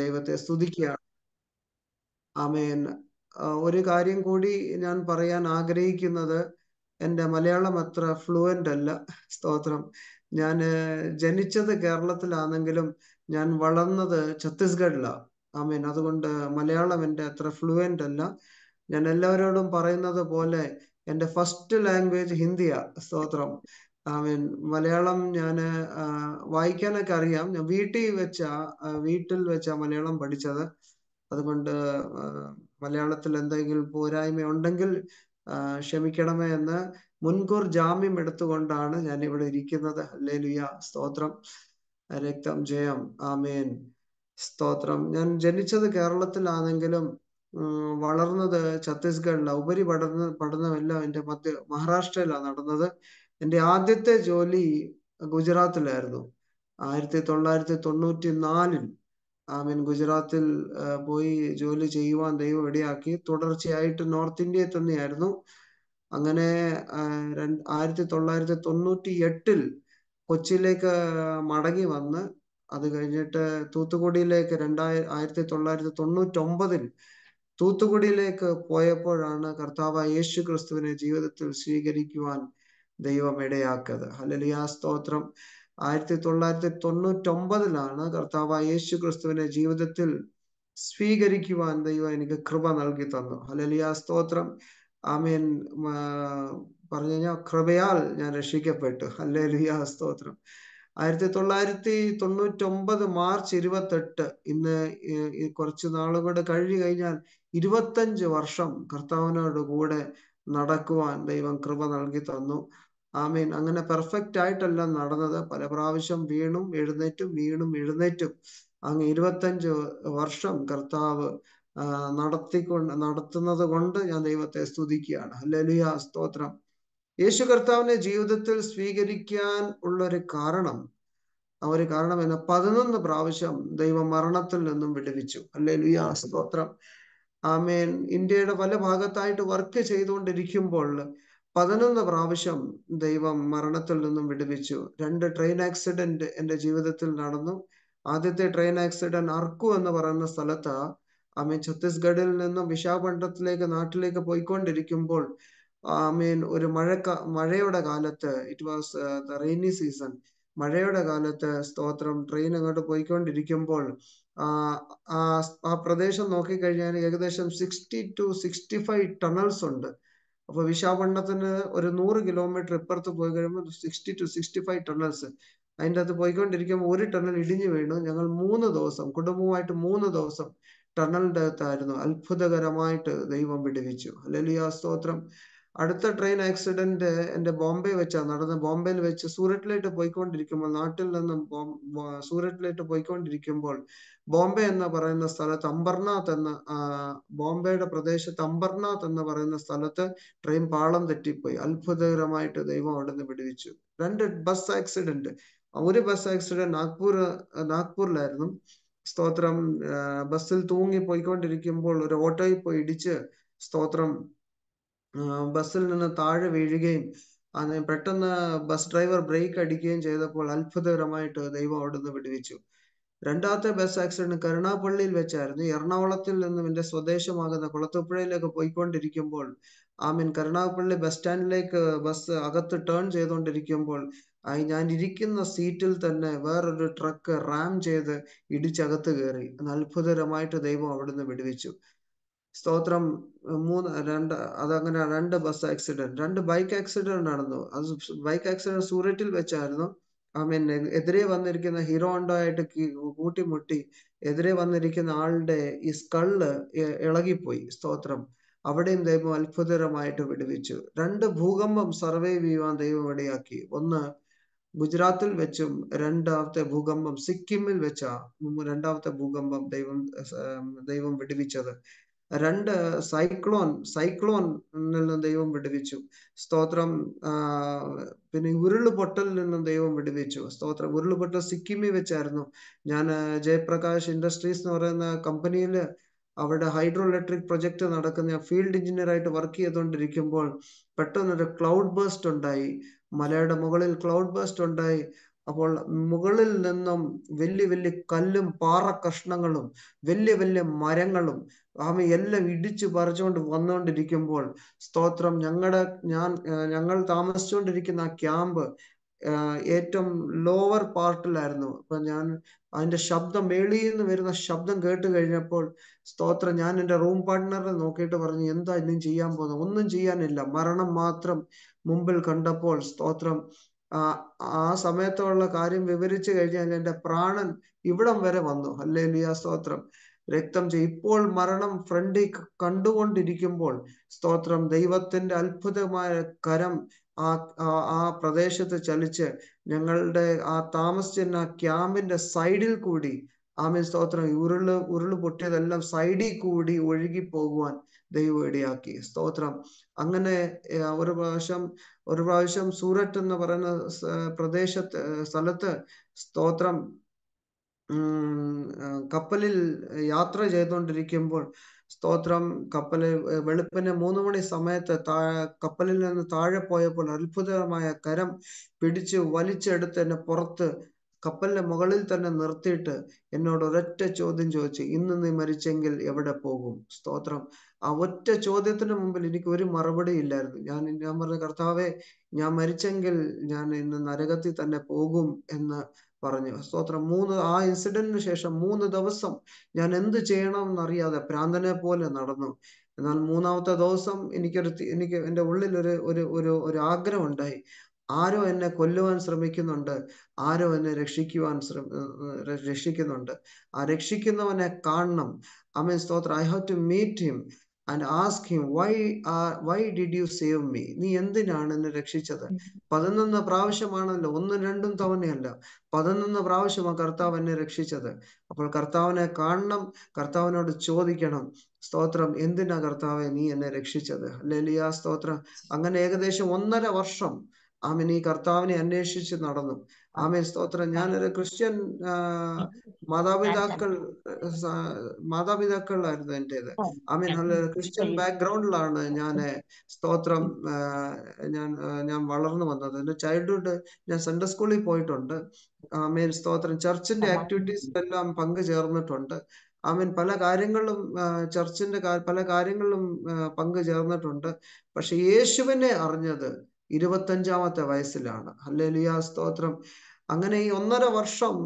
ദൈവത്തെ സ്തുതിക്കുകയാണ് ആമേൻ ഒരു കാര്യം കൂടി ഞാൻ പറയാൻ ആഗ്രഹിക്കുന്നത് എൻ്റെ മലയാളം അത്ര ഫ്ലുവൻ്റ് അല്ല സ്തോത്രം ഞാൻ ജനിച്ചത് കേരളത്തിലാണെങ്കിലും ഞാൻ വളർന്നത് ഛത്തീസ്ഗഡിലാണ് ആമേൻ അതുകൊണ്ട് മലയാളം എൻ്റെ അത്ര ഫ്ലുവൻ്റ് അല്ല ഞാൻ എല്ലാവരോടും പറയുന്നത് പോലെ എൻ്റെ ഫസ്റ്റ് ലാംഗ്വേജ് ഹിന്ദിയാണ് സ്തോത്രം ആമീൻ മലയാളം ഞാൻ വായിക്കാനൊക്കെ അറിയാം ഞാൻ വീട്ടിൽ വെച്ചാ വീട്ടിൽ വെച്ചാ മലയാളം പഠിച്ചത് അതുകൊണ്ട് മലയാളത്തിൽ എന്തെങ്കിലും പോരായ്മ ഉണ്ടെങ്കിൽ ക്ഷമിക്കണമേ എന്ന് മുൻകൂർ ജാമ്യം എടുത്തുകൊണ്ടാണ് ഞാൻ ഇവിടെ ഇരിക്കുന്നത് ലേലുയ സ്തോത്രം രക്തം ജയം ആമേൻ സ്തോത്രം ഞാൻ ജനിച്ചത് കേരളത്തിലാണെങ്കിലും വളർന്നത് ഛത്തീസ്ഗഡിലാണ് ഉപരി പഠന പഠനമെല്ലാം എൻ്റെ മധ്യ മഹാരാഷ്ട്രയിലാണ് നടന്നത് എൻ്റെ ആദ്യത്തെ ജോലി ഗുജറാത്തിലായിരുന്നു ആയിരത്തി തൊള്ളായിരത്തി തൊണ്ണൂറ്റി നാലിൽ ഐ മീൻ ഗുജറാത്തിൽ പോയി ജോലി ചെയ്യുവാൻ ദൈവം ഇടയാക്കി തുടർച്ചയായിട്ട് നോർത്ത് ഇന്ത്യയിൽ തന്നെയായിരുന്നു അങ്ങനെ ആയിരത്തി തൊള്ളായിരത്തി തൊണ്ണൂറ്റി എട്ടിൽ കൊച്ചിയിലേക്ക് മടങ്ങി വന്ന് അത് കഴിഞ്ഞിട്ട് തൂത്തുക്കുടിയിലേക്ക് രണ്ടായി ആയിരത്തി തൊള്ളായിരത്തി തൊണ്ണൂറ്റൊമ്പതിൽ തൂത്തുക്കുടിയിലേക്ക് പോയപ്പോഴാണ് കർത്താവ് യേശു ക്രിസ്തുവിനെ ജീവിതത്തിൽ സ്വീകരിക്കുവാൻ ദൈവം ഇടയാക്കത് ഹലലിയ സ്തോത്രം ആയിരത്തി തൊള്ളായിരത്തി തൊണ്ണൂറ്റി ഒമ്പതിലാണ് കർത്താവ് യേശു ക്രിസ്തുവിനെ ജീവിതത്തിൽ സ്വീകരിക്കുവാൻ ദൈവം എനിക്ക് കൃപ നൽകി തന്നു ഹലലിയ സ്തോത്രം ആമേൻ പറഞ്ഞു കഴിഞ്ഞാൽ കൃപയാൽ ഞാൻ രക്ഷിക്കപ്പെട്ടു ഹലലിയ സ്തോത്രം ആയിരത്തി തൊള്ളായിരത്തി തൊണ്ണൂറ്റി ഒമ്പത് മാർച്ച് ഇരുപത്തെട്ട് ഇന്ന് കുറച്ച് നാളുകൂടെ കഴിഞ്ഞു കഴിഞ്ഞാൽ ഇരുപത്തഞ്ച് വർഷം കർത്താവിനോട് കൂടെ നടക്കുവാൻ ദൈവം കൃപ നൽകി തന്നു ആമീൻ അങ്ങനെ പെർഫെക്റ്റ് ആയിട്ടല്ല നടന്നത് പല പ്രാവശ്യം വീണും എഴുന്നേറ്റും വീണും എഴുന്നേറ്റും അങ്ങ് ഇരുപത്തഞ്ച് വർഷം കർത്താവ് നടത്തിക്കൊണ്ട് നടത്തുന്നത് കൊണ്ട് ഞാൻ ദൈവത്തെ സ്തുതിക്കുകയാണ് ലലിയ സ്തോത്രം യേശു കർത്താവിനെ ജീവിതത്തിൽ സ്വീകരിക്കാൻ ഉള്ള ഒരു കാരണം ഒരു കാരണം എന്ന പതിനൊന്ന് പ്രാവശ്യം ദൈവം മരണത്തിൽ നിന്നും വിടുവിച്ചു അല്ലെ ലുയാ സ്തോത്രം ആമേൻ ഇന്ത്യയുടെ പല ഭാഗത്തായിട്ട് വർക്ക് ചെയ്തുകൊണ്ടിരിക്കുമ്പോൾ പതിനൊന്ന് പ്രാവശ്യം ദൈവം മരണത്തിൽ നിന്നും വിടുവിച്ചു രണ്ട് ട്രെയിൻ ആക്സിഡന്റ് എൻ്റെ ജീവിതത്തിൽ നടന്നു ആദ്യത്തെ ട്രെയിൻ ആക്സിഡന്റ് അർക്കു എന്ന് പറയുന്ന സ്ഥലത്ത് ആമീൻ ഛത്തീസ്ഗഡിൽ നിന്നും വിശാഖപട്ടണത്തിലേക്ക് നാട്ടിലേക്ക് പോയിക്കൊണ്ടിരിക്കുമ്പോൾ ആമീൻ ഒരു മഴക്ക മഴയുടെ കാലത്ത് ഇറ്റ് വാസ് റെയിനി സീസൺ മഴയുടെ കാലത്ത് സ്തോത്രം ട്രെയിൻ അങ്ങോട്ട് പോയിക്കൊണ്ടിരിക്കുമ്പോൾ ആ പ്രദേശം നോക്കിക്കഴിഞ്ഞാൽ ഏകദേശം sixty two sixty five tunnels ഉണ്ട് അപ്പൊ വിശാഖപട്ടണത്തിന് ഒരു നൂറ് കിലോമീറ്റർ ഇപ്പുറത്ത് പോയി കഴിയുമ്പോൾ sixty two sixty five tunnels അതിൻ്റെ അകത്ത് പോയിക്കൊണ്ടിരിക്കുമ്പോൾ ഒരു ടണൽ ഇടിഞ്ഞു വീണു ഞങ്ങൾ മൂന്ന് ദിവസം കുടുംബവുമായിട്ട് മൂന്ന് ദിവസം ടണലിൻ്റെ അകത്തായിരുന്നു അത്ഭുതകരമായിട്ട് ദൈവം വിടുവിച്ചു അല്ലെങ്കിൽ ആ സ്തോത്രം അടുത്ത ട്രെയിൻ ആക്സിഡന്റ് എന്റെ ബോംബെ വെച്ചാണ് നടന്നത് ബോംബെയിൽ വെച്ച് സൂററ്റിലേക്ക് പോയിക്കൊണ്ടിരിക്കുമ്പോൾ നാട്ടിൽ നിന്നും സൂററ്റിലേക്ക് പോയിക്കൊണ്ടിരിക്കുമ്പോൾ ബോംബെ എന്ന് പറയുന്ന സ്ഥലത്ത് അംബർനാഥ് എന്ന ബോംബെയുടെ പ്രദേശത്ത് അംബർനാഥ് എന്ന് പറയുന്ന സ്ഥലത്ത് ട്രെയിൻ പാളം തെറ്റിപ്പോയി അത്ഭുതകരമായിട്ട് ദൈവം നിന്ന് വിടുവിച്ചു രണ്ട് ബസ് ആക്സിഡന്റ് ഒരു ബസ് ആക്സിഡന്റ് നാഗ്പൂർ നാഗ്പൂരിലായിരുന്നു സ്തോത്രം ബസ്സിൽ തൂങ്ങി പോയിക്കൊണ്ടിരിക്കുമ്പോൾ ഒരു ഓട്ടോയിൽ പോയി ഇടിച്ച് സ്തോത്രം ബസ്സിൽ നിന്ന് താഴെ വീഴുകയും പെട്ടെന്ന് ബസ് ഡ്രൈവർ ബ്രേക്ക് അടിക്കുകയും ചെയ്തപ്പോൾ അത്ഭുതകരമായിട്ട് ദൈവം നിന്ന് വിടുവിച്ചു രണ്ടാമത്തെ ബസ് ആക്സിഡന്റ് കരുണാപ്പള്ളിയിൽ വെച്ചായിരുന്നു എറണാകുളത്തിൽ നിന്നും എൻ്റെ സ്വദേശമാകുന്ന കുളത്തുപ്പുഴയിലേക്ക് പോയിക്കൊണ്ടിരിക്കുമ്പോൾ ആമീൻ കരുണാപ്പള്ളി ബസ് സ്റ്റാൻഡിലേക്ക് ബസ് അകത്ത് ടേൺ ചെയ്തുകൊണ്ടിരിക്കുമ്പോൾ ഞാൻ ഇരിക്കുന്ന സീറ്റിൽ തന്നെ വേറൊരു ട്രക്ക് റാം ചെയ്ത് ഇടിച്ചകത്ത് കയറി അത്ഭുതകരമായിട്ട് ദൈവം അവിടുന്ന് വിടുവിച്ചു സ്തോത്രം മൂന്ന് രണ്ട് അതങ്ങനെ രണ്ട് ബസ് ആക്സിഡന്റ് രണ്ട് ബൈക്ക് ആക്സിഡന്റ് നടന്നു അത് ബൈക്ക് ആക്സിഡന്റ് സൂററ്റിൽ വെച്ചായിരുന്നു ഐ മീൻ എതിരെ വന്നിരിക്കുന്ന ഹീറോണ്ടോ ആയിട്ട് കൂട്ടിമുട്ടി എതിരെ വന്നിരിക്കുന്ന ആളുടെ ഈ സ്കള് ഇളകിപ്പോയി സ്തോത്രം അവിടെയും ദൈവം അത്ഭുതകരമായിട്ട് വിടുവിച്ചു രണ്ട് ഭൂകമ്പം സർവേ ചെയ്യുവാൻ ദൈവം ഇടയാക്കി ഒന്ന് ഗുജറാത്തിൽ വെച്ചും രണ്ടാമത്തെ ഭൂകമ്പം സിക്കിമിൽ വെച്ചാ രണ്ടാമത്തെ ഭൂകമ്പം ദൈവം ദൈവം വിടുവിച്ചത് രണ്ട് സൈക്ലോൺ സൈക്ലോണിൽ നിന്ന് ദൈവം വിടുവിച്ചു സ്തോത്രം പിന്നെ ഉരുളുപൊട്ടലിൽ നിന്നും ദൈവം വിടുവിച്ചു സ്തോത്രം ഉരുളുപൊട്ടൽ സിക്കിമിൽ വെച്ചായിരുന്നു ഞാൻ ജയപ്രകാശ് ഇൻഡസ്ട്രീസ് എന്ന് പറയുന്ന കമ്പനിയിൽ അവിടെ ഹൈഡ്രോ ഇലക്ട്രിക് പ്രൊജക്ട് നടക്കുന്ന ഫീൽഡ് എഞ്ചിനീയർ ആയിട്ട് വർക്ക് ചെയ്തുകൊണ്ടിരിക്കുമ്പോൾ പെട്ടെന്നൊരു ക്ലൗഡ് ബേസ്റ്റ് ഉണ്ടായി മലയുടെ മുകളിൽ ക്ലൗഡ് ബേസ്റ്റ് ഉണ്ടായി അപ്പോൾ മുകളിൽ നിന്നും വലിയ വലിയ കല്ലും പാറ കഷ്ണങ്ങളും വലിയ വലിയ മരങ്ങളും ആമ എല്ലാം ഇടിച്ചു പറിച്ചുകൊണ്ട് വന്നുകൊണ്ടിരിക്കുമ്പോൾ സ്തോത്രം ഞങ്ങളുടെ ഞാൻ ഞങ്ങൾ താമസിച്ചുകൊണ്ടിരിക്കുന്ന ആ ക്യാമ്പ് ഏറ്റവും ലോവർ പാർട്ടിലായിരുന്നു അപ്പൊ ഞാൻ അതിന്റെ ശബ്ദം മേളിയിൽ നിന്ന് വരുന്ന ശബ്ദം കേട്ട് കഴിഞ്ഞപ്പോൾ സ്തോത്രം ഞാൻ എൻ്റെ റൂം പാർട്ട്ണറിനെ നോക്കിയിട്ട് പറഞ്ഞു എന്താ ഇന്നും ചെയ്യാൻ പോകുന്നത് ഒന്നും ചെയ്യാനില്ല മരണം മാത്രം മുമ്പിൽ കണ്ടപ്പോൾ സ്തോത്രം ആ ആ സമയത്തുള്ള കാര്യം വിവരിച്ചു കഴിഞ്ഞാൽ എൻ്റെ പ്രാണൻ ഇവിടം വരെ വന്നു അല്ലേ ലിയാ സ്തോത്രം രക്തം ഇപ്പോൾ മരണം ഫ്രണ്ടിൽ കണ്ടുകൊണ്ടിരിക്കുമ്പോൾ സ്തോത്രം ദൈവത്തിന്റെ അത്ഭുതമായ കരം ആ ആ പ്രദേശത്ത് ചലിച്ച് ഞങ്ങളുടെ ആ താമസിച്ചിരുന്ന ക്യാമ്പിന്റെ സൈഡിൽ കൂടി ആമീൻ സ്തോത്രം ഉരുള് ഉരുള് പൊട്ടിയതെല്ലാം സൈഡിൽ കൂടി ഒഴുകി പോകുവാൻ ദൈവം ഇടയാക്കി സ്തോത്രം അങ്ങനെ ഒരു പ്രാവശ്യം ഒരു പ്രാവശ്യം സൂററ്റ് എന്ന് പറയുന്ന പ്രദേശത്ത് സ്ഥലത്ത് സ്തോത്രം കപ്പലിൽ യാത്ര ചെയ്തുകൊണ്ടിരിക്കുമ്പോൾ സ്തോത്രം കപ്പല് വെളുപ്പിന് മൂന്ന് മണി സമയത്ത് താ കപ്പലിൽ നിന്ന് താഴെ പോയപ്പോൾ അത്ഭുതകരമായ കരം പിടിച്ച് വലിച്ചെടുത്ത് എന്നെ പുറത്ത് കപ്പലിന്റെ മുകളിൽ തന്നെ നിർത്തിയിട്ട് എന്നോട് ഒരൊറ്റ ചോദ്യം ചോദിച്ചു ഇന്ന് നീ മരിച്ചെങ്കിൽ എവിടെ പോകും സ്തോത്രം ആ ഒറ്റ ചോദ്യത്തിന് മുമ്പിൽ എനിക്ക് ഒരു മറുപടി ഇല്ലായിരുന്നു ഞാൻ ഞാൻ പറഞ്ഞ കർത്താവെ ഞാൻ മരിച്ചെങ്കിൽ ഞാൻ ഇന്ന് നരകത്തിൽ തന്നെ പോകും എന്ന് പറഞ്ഞു സ്തോത്രം മൂന്ന് ആ ഇൻസിഡന്റിന് ശേഷം മൂന്ന് ദിവസം ഞാൻ എന്ത് ചെയ്യണമെന്ന് അറിയാതെ പ്രാന്തനെ പോലെ നടന്നു എന്നാൽ മൂന്നാമത്തെ ദിവസം എനിക്കൊരു എനിക്ക് എൻ്റെ ഉള്ളിൽ ഒരു ഒരു ഒരു ആഗ്രഹം ഉണ്ടായി ആരോ എന്നെ കൊല്ലുവാൻ ശ്രമിക്കുന്നുണ്ട് ആരോ എന്നെ രക്ഷിക്കുവാൻ ശ്രമ രക്ഷിക്കുന്നുണ്ട് ആ രക്ഷിക്കുന്നവനെ കാണണം ഐ മീൻ സ്തോത്ര I have to meet him and ask him why why did you save me നീ എന്തിനാണ് എന്നെ രക്ഷിച്ചത് പതിനൊന്ന് പ്രാവശ്യമാണല്ലോ ഒന്നും രണ്ടും തവണയല്ല പതിനൊന്ന് പ്രാവശ്യമാണ് കർത്താവ് എന്നെ രക്ഷിച്ചത് അപ്പോൾ കർത്താവിനെ കാണണം കർത്താവിനോട് ചോദിക്കണം സ്തോത്രം എന്തിനാ കർത്താവെ നീ എന്നെ രക്ഷിച്ചത് ലെലിയ സ്തോത്രം അങ്ങനെ ഏകദേശം ഒന്നര വർഷം ആമീൻ ഈ കർത്താവിനെ അന്വേഷിച്ച് നടന്നു ആമീൻ സ്തോത്രം ഞാനൊരു ക്രിസ്ത്യൻ മാതാപിതാക്കൾ മാതാപിതാക്കളായിരുന്നു എൻ്റെത് ആമീൻ നല്ല ക്രിസ്ത്യൻ ബാക്ക്ഗ്രൗണ്ടിലാണ് ഞാൻ സ്തോത്രം ഞാൻ ഞാൻ വളർന്നു വന്നത് എൻ്റെ ചൈൽഡ്ഹുഡ് ഞാൻ സെൻട്രൽ സ്കൂളിൽ പോയിട്ടുണ്ട് ആമീൻ സ്തോത്രം ചർച്ചിന്റെ ആക്ടിവിറ്റീസിലെല്ലാം പങ്കു ചേർന്നിട്ടുണ്ട് ആമീൻ പല കാര്യങ്ങളിലും ചർച്ചിന്റെ പല കാര്യങ്ങളിലും പങ്കു ചേർന്നിട്ടുണ്ട് പക്ഷെ യേശുവിനെ അറിഞ്ഞത് ഇരുപത്തഞ്ചാമത്തെ വയസ്സിലാണ് ഹല്ലേലുയാ സ്തോത്രം അങ്ങനെ ഈ ഒന്നര വർഷം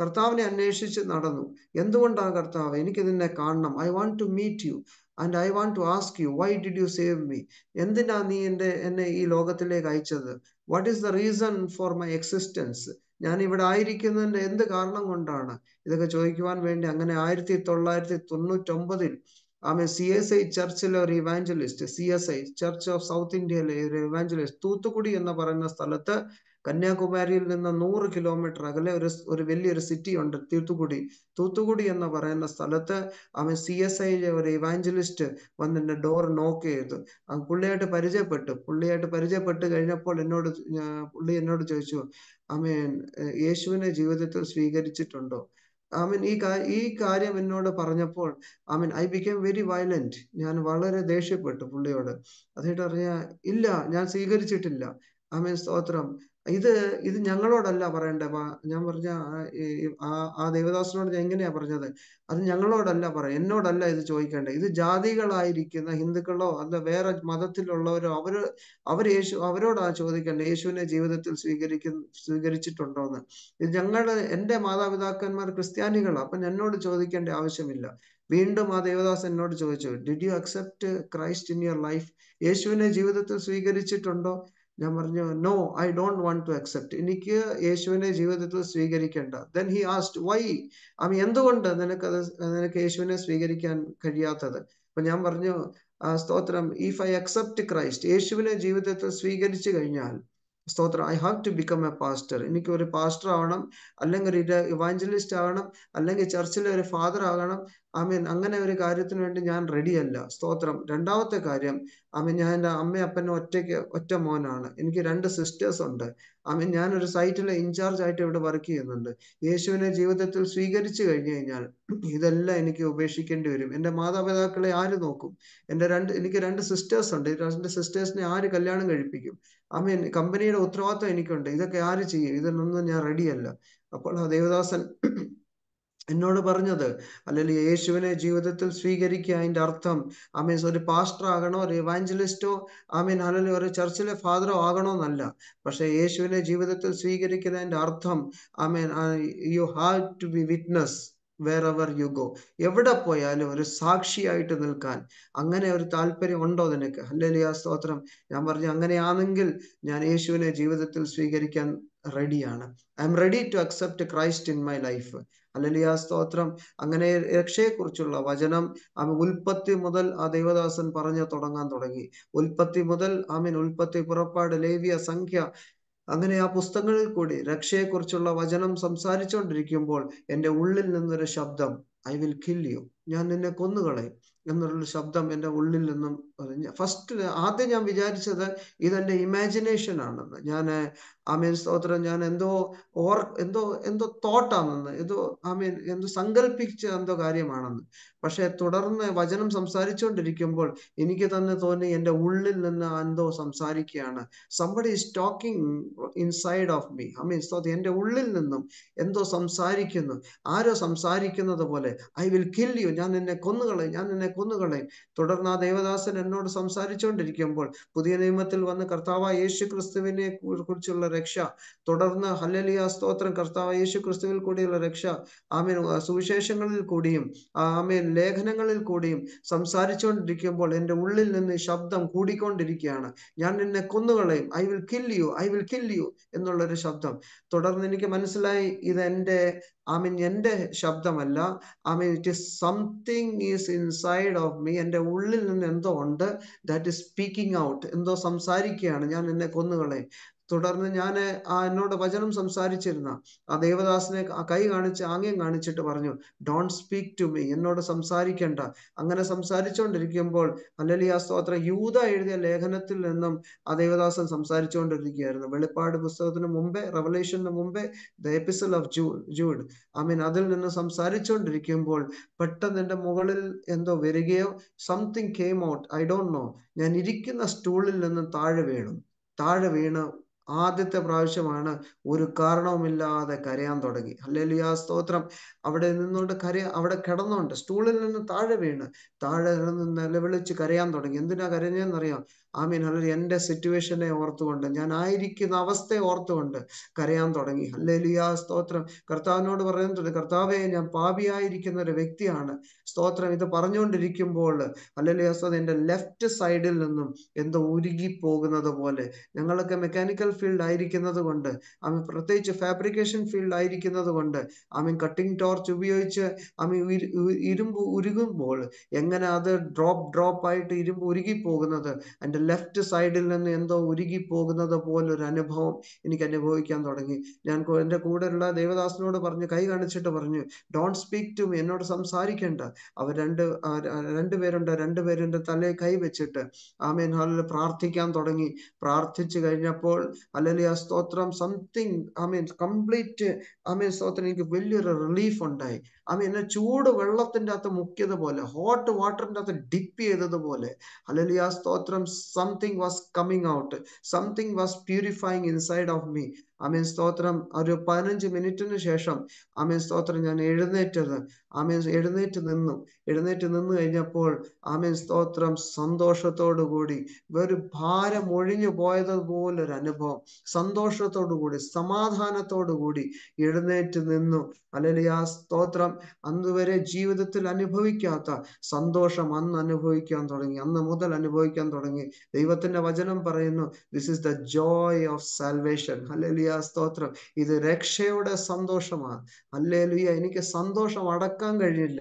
കർത്താവിനെ അന്വേഷിച്ച് നടന്നു എന്തുകൊണ്ടാണ് കർത്താവ് എനിക്ക് നിന്നെ കാണണം I want to meet you and I want to ask you why did you save me എന്തിനാ നീ എൻ്റെ എന്നെ ഈ ലോകത്തിലേക്ക് അയച്ചത് what is the reason for my existence ഞാൻ ഇവിടെ ആയിരിക്കുന്നതിൻ്റെ എന്ത് കാരണം കൊണ്ടാണ് ഇതൊക്കെ ചോദിക്കുവാൻ വേണ്ടി അങ്ങനെ ആയിരത്തി തൊള്ളായിരത്തി തൊണ്ണൂറ്റൊമ്പതിൽ ఆమె సిఎస్ఐ చర్చ్ లో ఇవాంజలిస్ట్ ഒരു చర్చ్ ఆఫ్ సౌత్ ఇండియాలో ఇవాంజలిస్ట్ ഓഫ് സൗത്ത് ഇന്ത്യയിലെ ഒരു ഇവാഞ്ചലിസ്റ്റ് പറയുന്ന സ്ഥലത്ത് കന്യാകുമാരിയിൽ നിന്ന് നൂറ് കിലോമീറ്റർ അകലെ ഒരു ഒരു വലിയൊരു സിറ്റി ഉണ്ട് തൂത്തുക്കുടി തൂത്തുകുടി എന്ന് പറയുന്ന സ്ഥലത്ത് അവൻ സി എസ് ഐ ഒരു ഇവാഞ്ചലിസ്റ്റ് എന്റെ ഡോർ നോക്ക് ചെയ്തു പുള്ളിയായിട്ട് പരിചയപ്പെട്ടു പുള്ളിയായിട്ട് പരിചയപ്പെട്ട് കഴിഞ്ഞപ്പോൾ എന്നോട് പുള്ളി എന്നോട് ചോദിച്ചു അമേൻ യേശുവിനെ ജീവിതത്തിൽ സ്വീകരിച്ചിട്ടുണ്ടോ അവൻ ഈ ഈ കാര്യം എന്നോട് പറഞ്ഞപ്പോൾ അവൻ ഐ ബിക്കേം വെരി വയലന്റ് ഞാൻ വളരെ ദേഷ്യപ്പെട്ടു പുള്ളിയോട് അതിട്ട് അറിയാ ഇല്ല ഞാൻ സ്വീകരിച്ചിട്ടില്ല അവൻ സ്തോത്രം ഇത് ഇത് ഞങ്ങളോടല്ല പറയേണ്ടത് ഞാൻ പറഞ്ഞ ആ ആ ദേവദാസനോട് ഞാൻ എങ്ങനെയാ പറഞ്ഞത് അത് ഞങ്ങളോടല്ല പറ എന്നോടല്ല ഇത് ചോദിക്കേണ്ടത് ഇത് ജാതികളായിരിക്കുന്ന ഹിന്ദുക്കളോ അല്ല വേറെ മതത്തിലുള്ളവരോ അവര് അവർ യേശു അവരോടാ ചോദിക്കേണ്ടത് യേശുവിനെ ജീവിതത്തിൽ സ്വീകരിക്കുന്ന സ്വീകരിച്ചിട്ടുണ്ടോ എന്ന് ഇത് ഞങ്ങള് എൻ്റെ മാതാപിതാക്കന്മാർ ക്രിസ്ത്യാനികളാ അപ്പൊ എന്നോട് ചോദിക്കേണ്ട ആവശ്യമില്ല വീണ്ടും ആ ദേവദാസൻ എന്നോട് ചോദിച്ചു did you accept Christ in your life യേശുവിനെ ജീവിതത്തിൽ സ്വീകരിച്ചിട്ടുണ്ടോ ഞാൻ പറഞ്ഞു no I don't want to accept എനിക്ക് യേശുവിനെ ജീവിതത്തിൽ സ്വീകരിക്കേണ്ട ദെൻ ഹി ആസ്റ്റ് വൈ ആമി എന്തുകൊണ്ട് അത് നിനക്ക് യേശുവിനെ സ്വീകരിക്കാൻ കഴിയാത്തത് അപ്പൊ ഞാൻ പറഞ്ഞു സ്തോത്രം ഇഫ് ഐ അക്സെപ്റ്റ് ക്രൈസ്റ്റ് യേശുവിനെ ജീവിതത്തിൽ സ്വീകരിച്ചു കഴിഞ്ഞാൽ സ്തോത്രം I have to become a pastor എനിക്ക് ഒരു പാസ്റ്റർ ആവണം അല്ലെങ്കിൽ ഒരു ഇവാഞ്ചലിസ്റ്റ് ആവണം അല്ലെങ്കിൽ ചർച്ചിലെ ഒരു ഫാദർ ആകണം ആമീൻ അങ്ങനെ ഒരു കാര്യത്തിന് വേണ്ടി ഞാൻ റെഡിയല്ല സ്തോത്രം രണ്ടാമത്തെ കാര്യം ആമീൻ ഞാൻ എൻ്റെ അമ്മയും അപ്പനും ഒറ്റയ്ക്ക് ഒറ്റ മോനാണ് എനിക്ക് രണ്ട് സിസ്റ്റേഴ്സ് ഉണ്ട് ആമീൻ ഞാനൊരു സൈറ്റിലെ ഇൻചാർജ് ആയിട്ട് ഇവിടെ വർക്ക് ചെയ്യുന്നുണ്ട് യേശുവിനെ ജീവിതത്തിൽ സ്വീകരിച്ചു കഴിഞ്ഞു കഴിഞ്ഞാൽ ഇതെല്ലാം എനിക്ക് ഉപേക്ഷിക്കേണ്ടി വരും എൻ്റെ മാതാപിതാക്കളെ ആര് നോക്കും എൻ്റെ രണ്ട് എനിക്ക് രണ്ട് സിസ്റ്റേഴ്സ് ഉണ്ട് രണ്ട് സിസ്റ്റേഴ്സിനെ ആര് കല്യാണം കഴിപ്പിക്കും അമീൻ കമ്പനിയുടെ ഉത്തരവാദിത്വം എനിക്കുണ്ട് ഇതൊക്കെ ആര് ചെയ്യും ഇതിനൊന്നും ഞാൻ റെഡിയല്ല അപ്പോൾ ദേവദാസൻ എന്നോട് പറഞ്ഞത് അല്ലെങ്കിൽ യേശുവിനെ ജീവിതത്തിൽ സ്വീകരിക്കുക അതിൻ്റെ അർത്ഥം ആമീൻസ് ഒരു പാസ്റ്റർ ആകണോ ഒരു ഇവാഞ്ചലിസ്റ്റോ ആമീൻ അല്ലെങ്കിൽ ഒരു ചർച്ചിലെ ഫാദറോ ആകണോ എന്നല്ല പക്ഷെ യേശുവിനെ ജീവിതത്തിൽ സ്വീകരിക്കുന്നതിൻ്റെ അർത്ഥം ആമീൻ you have to be witness wherever you go എവിടെ പോയാലും ഒരു സാക്ഷിയായിട്ട് നിൽക്കാൻ അങ്ങനെ ഒരു താല്പര്യം ഉണ്ടോ നിനക്ക് ആ സ്തോത്രം ഞാൻ പറഞ്ഞു അങ്ങനെയാണെങ്കിൽ ഞാൻ യേശുവിനെ ജീവിതത്തിൽ സ്വീകരിക്കാൻ റെഡിയാണ് I am ready to accept Christ in my life ആ സ്തോത്രം അങ്ങനെ രക്ഷയെക്കുറിച്ചുള്ള വചനം ആമീൻ ഉൽപ്പത്തി മുതൽ ആ ദൈവദാസൻ പറഞ്ഞു തുടങ്ങാൻ തുടങ്ങി ഉൽപ്പത്തി മുതൽ ആമീൻ ഉൽപ്പത്തി പുറപ്പാട് ലേവിയ സംഖ്യ അങ്ങനെ ആ പുസ്തകങ്ങളിൽ കൂടി രക്ഷയെക്കുറിച്ചുള്ള വചനം സംസാരിച്ചുകൊണ്ടിരിക്കുമ്പോൾ എൻ്റെ ഉള്ളിൽ നിന്നൊരു ശബ്ദം ഐ വിൽ കില്ല് യു ഞാൻ നിന്നെ കൊന്നുകളയും എന്നൊരു ശബ്ദം എൻ്റെ ഉള്ളിൽ നിന്നും ഫസ്റ്റ് ആദ്യം ഞാൻ വിചാരിച്ചത് ഇതെന്റെ ഇമാജിനേഷൻ ആണെന്ന് ഞാൻ ആമീൻ സ്തോത്രം ഞാൻ എന്തോ ഓർ എന്തോ എന്തോ തോട്ടാണെന്ന് എന്തോ ആമീൻ എന്തോ സങ്കല്പിച്ച എന്തോ കാര്യമാണെന്ന് പക്ഷെ തുടർന്ന് വചനം സംസാരിച്ചുകൊണ്ടിരിക്കുമ്പോൾ എനിക്ക് തന്നെ തോന്നി എൻ്റെ ഉള്ളിൽ നിന്ന് എന്തോ സംസാരിക്കുകയാണ് somebody is talking inside of me ആ മീൻ സ്തോത്രം എൻ്റെ ഉള്ളിൽ നിന്നും എന്തോ സംസാരിക്കുന്നു ആരോ സംസാരിക്കുന്നത് പോലെ ഐ വിൽ കിൽ യു ഞാൻ എന്നെ കൊന്നുകളയും ഞാൻ എന്നെ കൊന്നുകളയും തുടർന്ന് ആ ദേവദാസൻ തന്നോട് സംസാരിച്ചുകൊണ്ടിരിക്കുമ്പോൾ പുതിയ നിയമത്തിൽ വന്ന് കർത്താവ് യേശു ക്രിസ്തുവിനെ കുറിച്ചുള്ള രക്ഷ തുടർന്ന് ഹല്ലലിയ സ്തോത്രം കർത്താവ് യേശു ക്രിസ്തുവിൽ കൂടിയുള്ള രക്ഷ ആമീൻ സുവിശേഷങ്ങളിൽ കൂടിയും ആമീൻ ലേഖനങ്ങളിൽ കൂടിയും സംസാരിച്ചുകൊണ്ടിരിക്കുമ്പോൾ എൻ്റെ ഉള്ളിൽ നിന്ന് ശബ്ദം കൂടിക്കൊണ്ടിരിക്കുകയാണ് ഞാൻ നിന്നെ കൊന്നുകളയും I will kill you I will kill you എന്നുള്ളൊരു ശബ്ദം തുടർന്ന് എനിക്ക് മനസ്സിലായി ഇത് എൻ്റെ ഐ മീൻ എൻ്റെ ശബ്ദമല്ല I mean it is something is inside of me എൻ്റെ ഉള്ളിൽ നിന്ന് എന്തോ ഉണ്ട് ദാറ്റ് ഇസ് സ്പീക്കിംഗ് ഔട്ട് എന്തോ സംസാരിക്കുകയാണ് ഞാൻ എന്നെ കൊന്നുകളെ തുടർന്ന് ഞാൻ ആ എന്നോട് വചനം സംസാരിച്ചിരുന്ന ആ ദേവദാസിനെ കൈ കാണിച്ച് ആംഗ്യം കാണിച്ചിട്ട് പറഞ്ഞു ഡോണ്ട് സ്പീക്ക് ടു മീ എന്നോട് സംസാരിക്കേണ്ട അങ്ങനെ സംസാരിച്ചുകൊണ്ടിരിക്കുമ്പോൾ അല്ലെങ്കിൽ ആ സ്തോത്രം യൂത എഴുതിയ ലേഖനത്തിൽ നിന്നും ആ ദേവദാസൻ സംസാരിച്ചുകൊണ്ടിരിക്കുകയായിരുന്നു വെളിപ്പാട് പുസ്തകത്തിന് മുമ്പേ റവലേഷന് മുമ്പേ ദ എപ്പിസൽ ഓഫ് ജൂ ജൂഡ് ഐ മീൻ അതിൽ നിന്ന് സംസാരിച്ചുകൊണ്ടിരിക്കുമ്പോൾ പെട്ടെന്ന് എൻ്റെ മുകളിൽ എന്തോ വരികയോ something came out I don't know ഞാൻ ഇരിക്കുന്ന സ്റ്റൂളിൽ നിന്ന് താഴെ വീണു താഴെ വീണ് ആദ്യത്തെ പ്രാവശ്യമാണ് ഒരു കാരണവുമില്ലാതെ കരയാൻ തുടങ്ങി അല്ലെങ്കിൽ ആ സ്തോത്രം അവിടെ നിന്നുകൊണ്ട് കരയ അവിടെ കിടന്നുകൊണ്ട് സ്റ്റൂളിൽ നിന്ന് താഴെ വീണ് താഴെ നിന്ന് നിലവിളിച്ച് കരയാൻ തുടങ്ങി എന്തിനാ കരഞ്ഞെന്നറിയാം ആമീൻ അല്ല എൻ്റെ സിറ്റുവേഷനെ ഓർത്തുകൊണ്ട് ഞാൻ ആയിരിക്കുന്ന അവസ്ഥയെ ഓർത്തുകൊണ്ട് കരയാൻ തുടങ്ങി അല്ലേലിയ സ്തോത്രം കർത്താവിനോട് പറയുന്നുണ്ട് കർത്താവെ ഞാൻ പാപിയായിരിക്കുന്ന ഒരു വ്യക്തിയാണ് സ്തോത്രം ഇത് പറഞ്ഞുകൊണ്ടിരിക്കുമ്പോൾ അല്ലേലിയ സ്തോത്രം എൻ്റെ ലെഫ്റ്റ് സൈഡിൽ നിന്നും എന്തോ ഉരുകി പോകുന്നത് പോലെ ഞങ്ങളൊക്കെ മെക്കാനിക്കൽ ഫീൽഡ് ആയിരിക്കുന്നത് കൊണ്ട് ആമീൻ പ്രത്യേകിച്ച് ഫാബ്രിക്കേഷൻ ഫീൽഡ് ആയിരിക്കുന്നത് കൊണ്ട് ആമീൻ കട്ടിംഗ് ടോർച്ച് ഉപയോഗിച്ച് ആമീൻ ഇരുമ്പ് ഉരുകുമ്പോൾ എങ്ങനെ അത് ഡ്രോപ്പ് ഡ്രോപ്പ് ആയിട്ട് ഇരുമ്പ് ഉരുകി പോകുന്നത് എൻ്റെ ലെഫ്റ്റ് സൈഡിൽ നിന്ന് എന്തോ ഉരുകി പോകുന്നത് പോലൊരു അനുഭവം എനിക്ക് അനുഭവിക്കാൻ തുടങ്ങി ഞാൻ എൻ്റെ കൂടെയുള്ള ദേവദാസിനോട് പറഞ്ഞു കൈ കാണിച്ചിട്ട് പറഞ്ഞു ഡോണ്ട് സ്പീക്ക് ടു മീ എന്നോട് സംസാരിക്കേണ്ട അവർ രണ്ട് രണ്ടുപേരുണ്ട് രണ്ടുപേരുടെ തലയിൽ കൈ വെച്ചിട്ട് ആമീൻ ഹാളിൽ പ്രാർത്ഥിക്കാൻ തുടങ്ങി പ്രാർത്ഥിച്ചു കഴിഞ്ഞപ്പോൾ അല്ലെങ്കിൽ സ്തോത്രം something I mean complete I mean സ്തോത്രം എനിക്ക് വലിയൊരു റിലീഫ് ഉണ്ടായി ഐ മീൻ ചൂട് വെള്ളത്തിൻ്റെ അകത്ത് മുക്കിയത് പോലെ ഹോട്ട് വാട്ടറിൻ്റെ അകത്ത് ഡിപ്പ് ചെയ്തതുപോലെ അല്ലെങ്കിൽ ആ സ്തോത്രം something was coming out something was purifying inside of me ആമീൻ സ്തോത്രം ഒരു പതിനഞ്ച് മിനിറ്റിന് ശേഷം ആമീൻ സ്തോത്രം ഞാൻ എഴുന്നേറ്റത് ആമീൻ എഴുന്നേറ്റ് നിന്നു എഴുന്നേറ്റ് നിന്നു കഴിഞ്ഞപ്പോൾ ആമീൻ സ്തോത്രം സന്തോഷത്തോടു കൂടി ഒരു ഭാരം ഒഴിഞ്ഞു പോയതുപോലൊരു അനുഭവം സന്തോഷത്തോടു കൂടി സമാധാനത്തോടു കൂടി എഴുന്നേറ്റ് നിന്നു അല്ലെങ്കിൽ ആ സ്തോത്രം അന്ന് വരെ ജീവിതത്തിൽ അനുഭവിക്കാത്ത സന്തോഷം അന്ന് അനുഭവിക്കാൻ തുടങ്ങി അന്ന് മുതൽ അനുഭവിക്കാൻ തുടങ്ങി ദൈവത്തിന്റെ വചനം പറയുന്നു this is the joy of salvation ഹല്ലേലുയ സ്തോത്രം ഇത് രക്ഷയുടെ സന്തോഷമാണ് ഹല്ലേലുയ എനിക്ക് സന്തോഷം അടക്കാൻ കഴിയില്ല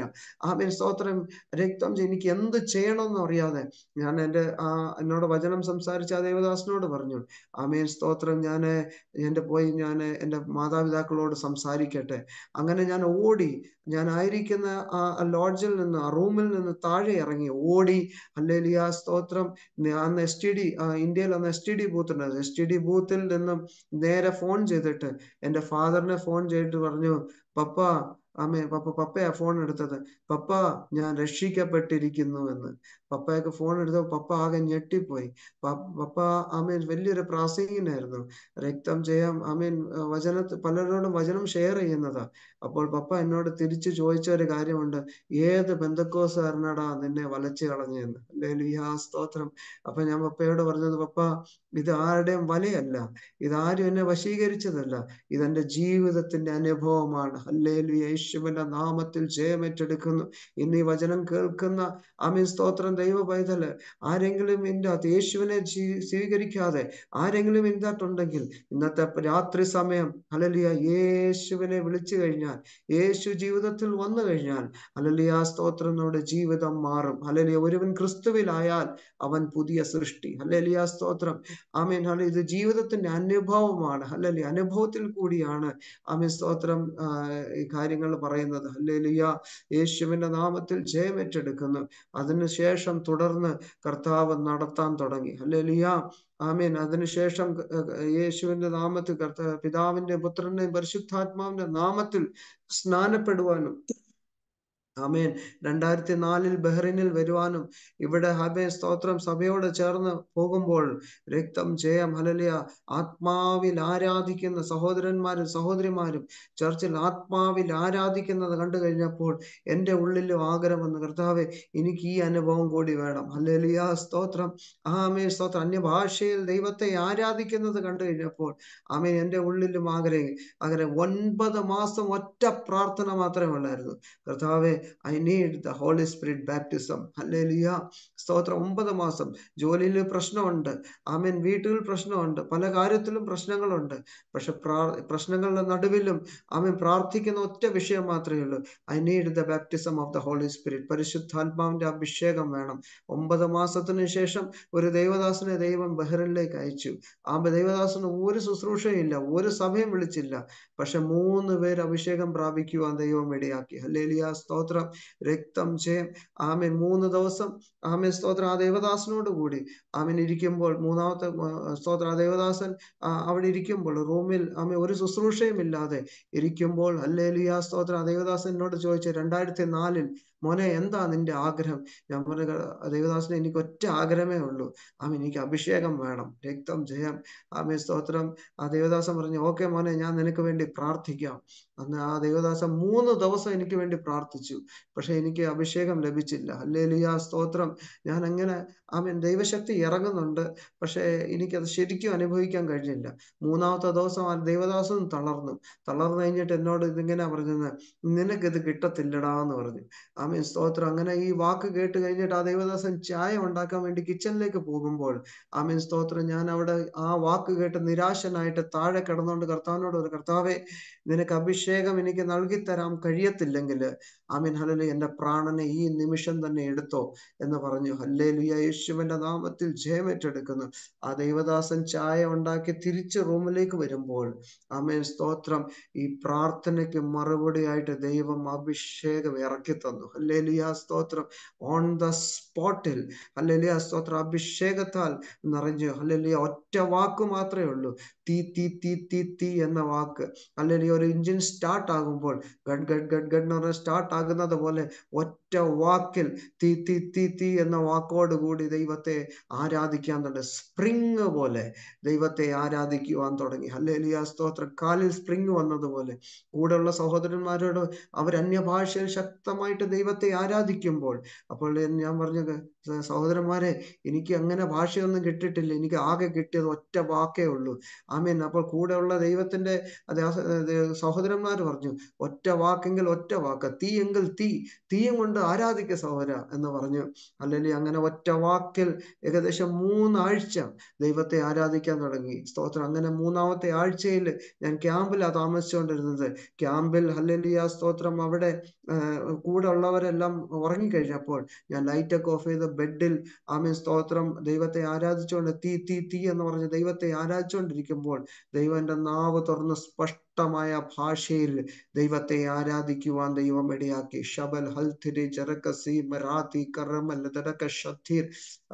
മീൻ സ്തോത്രം രക്തം എനിക്ക് എന്ത് ചെയ്യണമെന്ന് അറിയാതെ ഞാൻ എൻ്റെ ആ എന്നോട് വചനം സംസാരിച്ച ആ ദേവദാസിനോട് പറഞ്ഞു മീൻ സ്തോത്രം ഞാൻ എൻ്റെ പോയി ഞാൻ എൻ്റെ മാതാപിതാക്കളോട് സംസാരിക്കട്ടെ അങ്ങനെ ഞാൻ ഓടി ഞാൻ ആയിരിക്കുന്ന ആ ലോഡ്ജിൽ നിന്ന് ആ റൂമിൽ നിന്ന് താഴെ ഇറങ്ങി ഓടി അല്ലെങ്കിൽ ആ സ്തോത്രം അന്ന് എസ് ടി ഡി ഇന്ത്യയിൽ അന്ന് എസ് ടി ഡി ബൂത്ത് ഉണ്ടായിരുന്നു എസ് ടി ഡി ബൂത്തിൽ നിന്നും നേരെ ഫോൺ ചെയ്തിട്ട് എൻ്റെ ഫാദറിനെ ഫോൺ ചെയ്തിട്ട് പറഞ്ഞു പപ്പ അമ്മേ പപ്പ പപ്പയാ ഫോൺ എടുത്തത് പപ്പ ഞാൻ രക്ഷിക്കപ്പെട്ടിരിക്കുന്നു എന്ന് പപ്പയൊക്കെ ഫോൺ എടുത്ത പപ്പ ആകെ ഞെട്ടിപ്പോയി പപ്പ ഐ മീൻ വലിയൊരു പ്രാസംഗികനായിരുന്നു രക്തം ചെയ്യാം ഐ മീൻ വചന പലരോടും വചനം ഷെയർ ചെയ്യുന്നതാ അപ്പോൾ പപ്പ എന്നോട് തിരിച്ചു ചോദിച്ച ഒരു കാര്യമുണ്ട് ഏത് ബന്ധക്കോസാരനടാ നിന്നെ വലച്ചു കളഞ്ഞെന്ന് സ്തോത്രം അപ്പൊ ഞാൻ പപ്പയോട് പറഞ്ഞത് പപ്പ ഇത് ആരുടെയും വലയല്ല ഇതാരും എന്നെ വശീകരിച്ചതല്ല ഇതെന്റെ ജീവിതത്തിന്റെ അനുഭവമാണ് അല്ലേലു യേശുവിന്റെ നാമത്തിൽ ജയമേറ്റെടുക്കുന്നു ഇന്ന് ഈ വചനം കേൾക്കുന്ന അമീൻ സ്തോത്രം ദൈവ പൈതല് ആരെങ്കിലും എൻ്റെ യേശുവിനെ സ്വീകരിക്കാതെ ആരെങ്കിലും എൻ്റെ ഇന്നത്തെ രാത്രി സമയം അലലിയ യേശുവിനെ വിളിച്ചു കഴിഞ്ഞാൽ യേശു ജീവിതത്തിൽ വന്നു കഴിഞ്ഞാൽ അലലിയ സ്തോത്രം നമ്മുടെ ജീവിതം മാറും അലലിയ ഒരുവൻ ക്രിസ്തുവിലായാൽ അവൻ പുതിയ സൃഷ്ടി അലലിയ സ്തോത്രം ആമീൻ അല്ല ഇത് ജീവിതത്തിന്റെ അനുഭവമാണ് അല്ലല്ലേ അനുഭവത്തിൽ കൂടിയാണ് ആമീൻ സ്തോത്രം ഈ കാര്യങ്ങൾ പറയുന്നത് അല്ലേലിയ യേശുവിന്റെ നാമത്തിൽ ജയമേറ്റെടുക്കുന്നു അതിനുശേഷം അതിനുശേഷം തുടർന്ന് കർത്താവ് നടത്താൻ തുടങ്ങി അല്ലെലിയ ആമേൻ അതിനുശേഷം യേശുവിന്റെ നാമത്തിൽ കർത്താവ് പിതാവിന്റെ പുത്രന്റെയും പരിശുദ്ധാത്മാവിന്റെ നാമത്തിൽ സ്നാനപ്പെടുവാനും ആമേൻ രണ്ടായിരത്തി നാലിൽ ബഹ്റിനിൽ വരുവാനും ഇവിടെ ഹബേ സ്തോത്രം സഭയോട് ചേർന്ന് പോകുമ്പോൾ രക്തം ജയം ഹലലിയ ആത്മാവിൽ ആരാധിക്കുന്ന സഹോദരന്മാരും സഹോദരിമാരും ചർച്ചിൽ ആത്മാവിൽ ആരാധിക്കുന്നത് കണ്ടു കഴിഞ്ഞപ്പോൾ എൻ്റെ ഉള്ളിലും ആഗ്രഹം ആഗ്രഹമെന്ന് കർത്താവെ എനിക്ക് ഈ അനുഭവം കൂടി വേണം ഹലലിയ സ്തോത്രം ആമേ സ്തോത്രം അന്യഭാഷയിൽ ദൈവത്തെ ആരാധിക്കുന്നത് കണ്ടു കഴിഞ്ഞപ്പോൾ ആമേ എൻ്റെ ഉള്ളിലും ആഗ്രഹം അങ്ങനെ ഒൻപത് മാസം ഒറ്റ പ്രാർത്ഥന മാത്രമേ ഉള്ളായിരുന്നു കർത്താവെ I need the Holy Spirit baptism ഹല്ലേലിയ സ്തോത്രം ഒമ്പത് മാസം ജോലിയിൽ പ്രശ്നമുണ്ട് ആമീൻ വീട്ടിൽ പ്രശ്നമുണ്ട് പല കാര്യത്തിലും പ്രശ്നങ്ങളുണ്ട് പക്ഷെ പ്രശ്നങ്ങളുടെ നടുവിലും ആമീൻ പ്രാർത്ഥിക്കുന്ന ഒറ്റ വിഷയം മാത്രമേ ഉള്ളൂ I need the baptism of the Holy Spirit പരിശുദ്ധാത്മാവിന്റെ അഭിഷേകം വേണം ഒമ്പത് മാസത്തിന് ശേഷം ഒരു ദൈവദാസനെ ദൈവം ബഹ്റിലേക്ക് അയച്ചു ആ ദൈവദാസന് ഒരു ശുശ്രൂഷയില്ല ഒരു സഭയും വിളിച്ചില്ല പക്ഷെ മൂന്ന് പേര് അഭിഷേകം പ്രാപിക്കുവാൻ ദൈവം ഇടയാക്കി ഹല്ലേലിയ സ്തോത്രം സ്തോത്രം രക്തം ജയം ആമൻ മൂന്ന് ദിവസം ആമൻ സ്തോത്ര ആ ദേവദാസനോട് കൂടി ആമൻ ഇരിക്കുമ്പോൾ മൂന്നാമത്തെ സ്തോത്ര ആ ദേവദാസൻ അവിടെ ഇരിക്കുമ്പോൾ റൂമിൽ ആമൻ ഒരു ശുശ്രൂഷയും ഇല്ലാതെ ഇരിക്കുമ്പോൾ അല്ലേലിയ സ്തോത്ര ദേവദാസൻ ദേവദാസനോട് ചോദിച്ചു രണ്ടായിരത്തി നാലിൽ മോനെ എന്താ നിന്റെ ആഗ്രഹം ഞാൻ പറഞ്ഞ ദേവദാസിന് എനിക്ക് ഒറ്റ ആഗ്രഹമേ ഉള്ളൂ ആമീൻ എനിക്ക് അഭിഷേകം വേണം രക്തം ജയം ആമീൻ സ്തോത്രം ആ ദേവദാസം പറഞ്ഞു ഓക്കെ മോനെ ഞാൻ നിനക്ക് വേണ്ടി പ്രാർത്ഥിക്കാം അന്ന് ആ ദേവദാസം മൂന്ന് ദിവസം എനിക്ക് വേണ്ടി പ്രാർത്ഥിച്ചു പക്ഷെ എനിക്ക് അഭിഷേകം ലഭിച്ചില്ല അല്ലേലിയ സ്തോത്രം ഞാൻ അങ്ങനെ ആമീൻ ദൈവശക്തി ഇറങ്ങുന്നുണ്ട് പക്ഷേ എനിക്കത് ശരിക്കും അനുഭവിക്കാൻ കഴിഞ്ഞില്ല മൂന്നാമത്തെ ദിവസം ആ ദേവദാസം തളർന്നു തളർന്നു കഴിഞ്ഞിട്ട് എന്നോട് ഇതിങ്ങനെ പറഞ്ഞത് നിനക്കിത് കിട്ടത്തില്ലടാന്ന് എന്ന് പറഞ്ഞു ആ ആമേ സ്തോത്രം അങ്ങനെ ഈ വാക്ക് കേട്ട് കഴിഞ്ഞിട്ട് ആ ദൈവദാസൻ ചായ ഉണ്ടാക്കാൻ വേണ്ടി കിച്ചണിലേക്ക് പോകുമ്പോൾ ആമീൻ സ്തോത്രം ഞാൻ അവിടെ ആ വാക്ക് കേട്ട് നിരാശനായിട്ട് താഴെ കിടന്നുകൊണ്ട് കർത്താവിനോട് ഒരു കർത്താവെ നിനക്ക് അഭിഷേകം എനിക്ക് നൽകി തരാൻ കഴിയത്തില്ലെങ്കിൽ ആമീൻ ഹലലു എൻ്റെ പ്രാണനെ ഈ നിമിഷം തന്നെ എടുത്തോ എന്ന് പറഞ്ഞു ഹല്ലേലു യേശുവിന്റെ നാമത്തിൽ ജയമേറ്റെടുക്കുന്നു ആ ദൈവദാസൻ ചായ ഉണ്ടാക്കി തിരിച്ച് റൂമിലേക്ക് വരുമ്പോൾ ആമേൻ സ്തോത്രം ഈ പ്രാർത്ഥനയ്ക്ക് മറുപടിയായിട്ട് ദൈവം അഭിഷേകം ഇറക്കി തന്നു അല്ലേലുയാ സ്തോത്രം ഓൺ ദ സ്പോട്ടിൽ അല്ലേലുയാ സ്തോത്രം അഭിഷേകത്താൽ നിറഞ്ഞു അല്ലേലുയാ ഒറ്റ വാക്ക് മാത്രമേ ഉള്ളൂ തീ തീ തീ തീ തീ എന്ന വാക്ക് അല്ലെങ്കിൽ ഒരു എഞ്ചിൻ സ്റ്റാർട്ട് ആകുമ്പോൾ ഗഡ് ഗഡ് ഗഡ് ഗഡ് എന്ന് പറഞ്ഞാൽ സ്റ്റാർട്ട് ആകുന്നത് പോലെ ഒറ്റ വാക്കിൽ തീ തീ തീ തീ എന്ന കൂടി ദൈവത്തെ ആരാധിക്കാൻ തുടങ്ങി സ്പ്രിങ് പോലെ ദൈവത്തെ ആരാധിക്കുവാൻ തുടങ്ങി ഹല്ലേലിയ സ്തോത്ര കാലിൽ സ്പ്രിങ് വന്നതുപോലെ കൂടെയുള്ള സഹോദരന്മാരോട് അവർ അന്യഭാഷയിൽ ശക്തമായിട്ട് ദൈവത്തെ ആരാധിക്കുമ്പോൾ അപ്പോൾ ഞാൻ പറഞ്ഞത് സഹോദരന്മാരെ എനിക്ക് അങ്ങനെ ഭാഷയൊന്നും കിട്ടിയിട്ടില്ല എനിക്ക് ആകെ കിട്ടിയത് ഒറ്റ വാക്കേ ഉള്ളൂ ആമീൻ അപ്പോൾ കൂടെയുള്ള ദൈവത്തിന്റെ സഹോദരന്മാർ പറഞ്ഞു ഒറ്റ വാക്കെങ്കിൽ ഒറ്റ വാക്ക് തീ എങ്കിൽ തീ തീയും കൊണ്ട് ആരാധിക്കുക സഹോദര എന്ന് പറഞ്ഞു അല്ലെങ്കിൽ അങ്ങനെ ഒറ്റ വാക്കിൽ ഏകദേശം മൂന്നാഴ്ച ദൈവത്തെ ആരാധിക്കാൻ തുടങ്ങി സ്തോത്രം അങ്ങനെ മൂന്നാമത്തെ ആഴ്ചയിൽ ഞാൻ ക്യാമ്പിലാണ് താമസിച്ചുകൊണ്ടിരുന്നത് ക്യാമ്പിൽ ഹല്ലലിയ സ്തോത്രം അവിടെ കൂടെ ഉള്ളവരെല്ലാം ഉറങ്ങിക്കഴിഞ്ഞപ്പോൾ ഞാൻ ലൈറ്റൊക്കെ ഓഫ് ചെയ്ത് ബെഡിൽ ആമേ സ്തോത്രം ദൈവത്തെ ആരാധിച്ചുകൊണ്ട് തീ തീ തീ എന്ന് പറഞ്ഞ് ദൈവത്തെ ആരാധിച്ചുകൊണ്ടിരിക്കുമ്പോൾ ദൈവന്റെ നാവ് തുറന്ന് സ്പഷ്ടമായ ഭാഷയിൽ ദൈവത്തെ ആരാധിക്കുവാൻ ദൈവം ഇടയാക്കി ഷബൽ ഹൽതിരി ജറകസി മറാത്തി കറമൽ ദടക ഷദ്ധീർ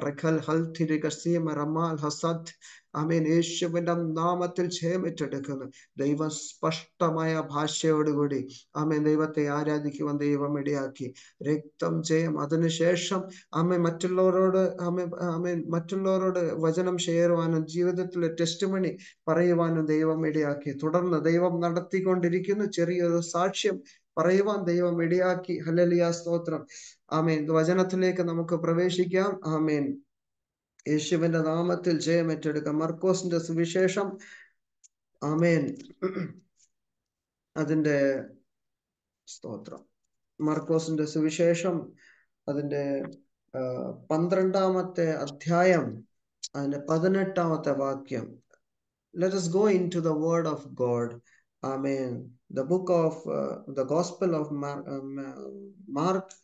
റഖൽ ഹൽഥിരി കസീമ റമാൽ ഹസദ് ആമേൻ യേശുവിന്റെ നാമത്തിൽ ക്ഷേമിച്ചെടുക്കുന്നു ദൈവം സ്പഷ്ടമായ ഭാഷയോടുകൂടി ആമേ ദൈവത്തെ ആരാധിക്കുവാൻ ദൈവം ഇടയാക്കി രക്തം ജയം അതിനുശേഷം ആമേ മറ്റുള്ളവരോട് ആമേ ആമേ മറ്റുള്ളവരോട് വചനം ചെയ്യുവാനും ജീവിതത്തിലെ ടെസ്റ്റ് മണി പറയുവാനും ദൈവം ഇടയാക്കി തുടർന്ന് ദൈവം നടത്തിക്കൊണ്ടിരിക്കുന്ന ചെറിയൊരു സാക്ഷ്യം പറയുവാൻ ദൈവം ഇടയാക്കി ഹലലിയ സ്തോത്രം ആമേൻ വചനത്തിലേക്ക് നമുക്ക് പ്രവേശിക്കാം ആമേൻ യേശുവിന്റെ നാമത്തിൽ ഏറ്റെടുക്കാം മർക്കോസിന്റെ സുവിശേഷം ആമേൻ അതിന്റെ സ്തോത്രം മർക്കോസിന്റെ സുവിശേഷം അതിന്റെ പന്ത്രണ്ടാമത്തെ അധ്യായം അതിന്റെ പതിനെട്ടാമത്തെ വാക്യം let's go into the word of God ആമേൻ the book of the Gospel of Mark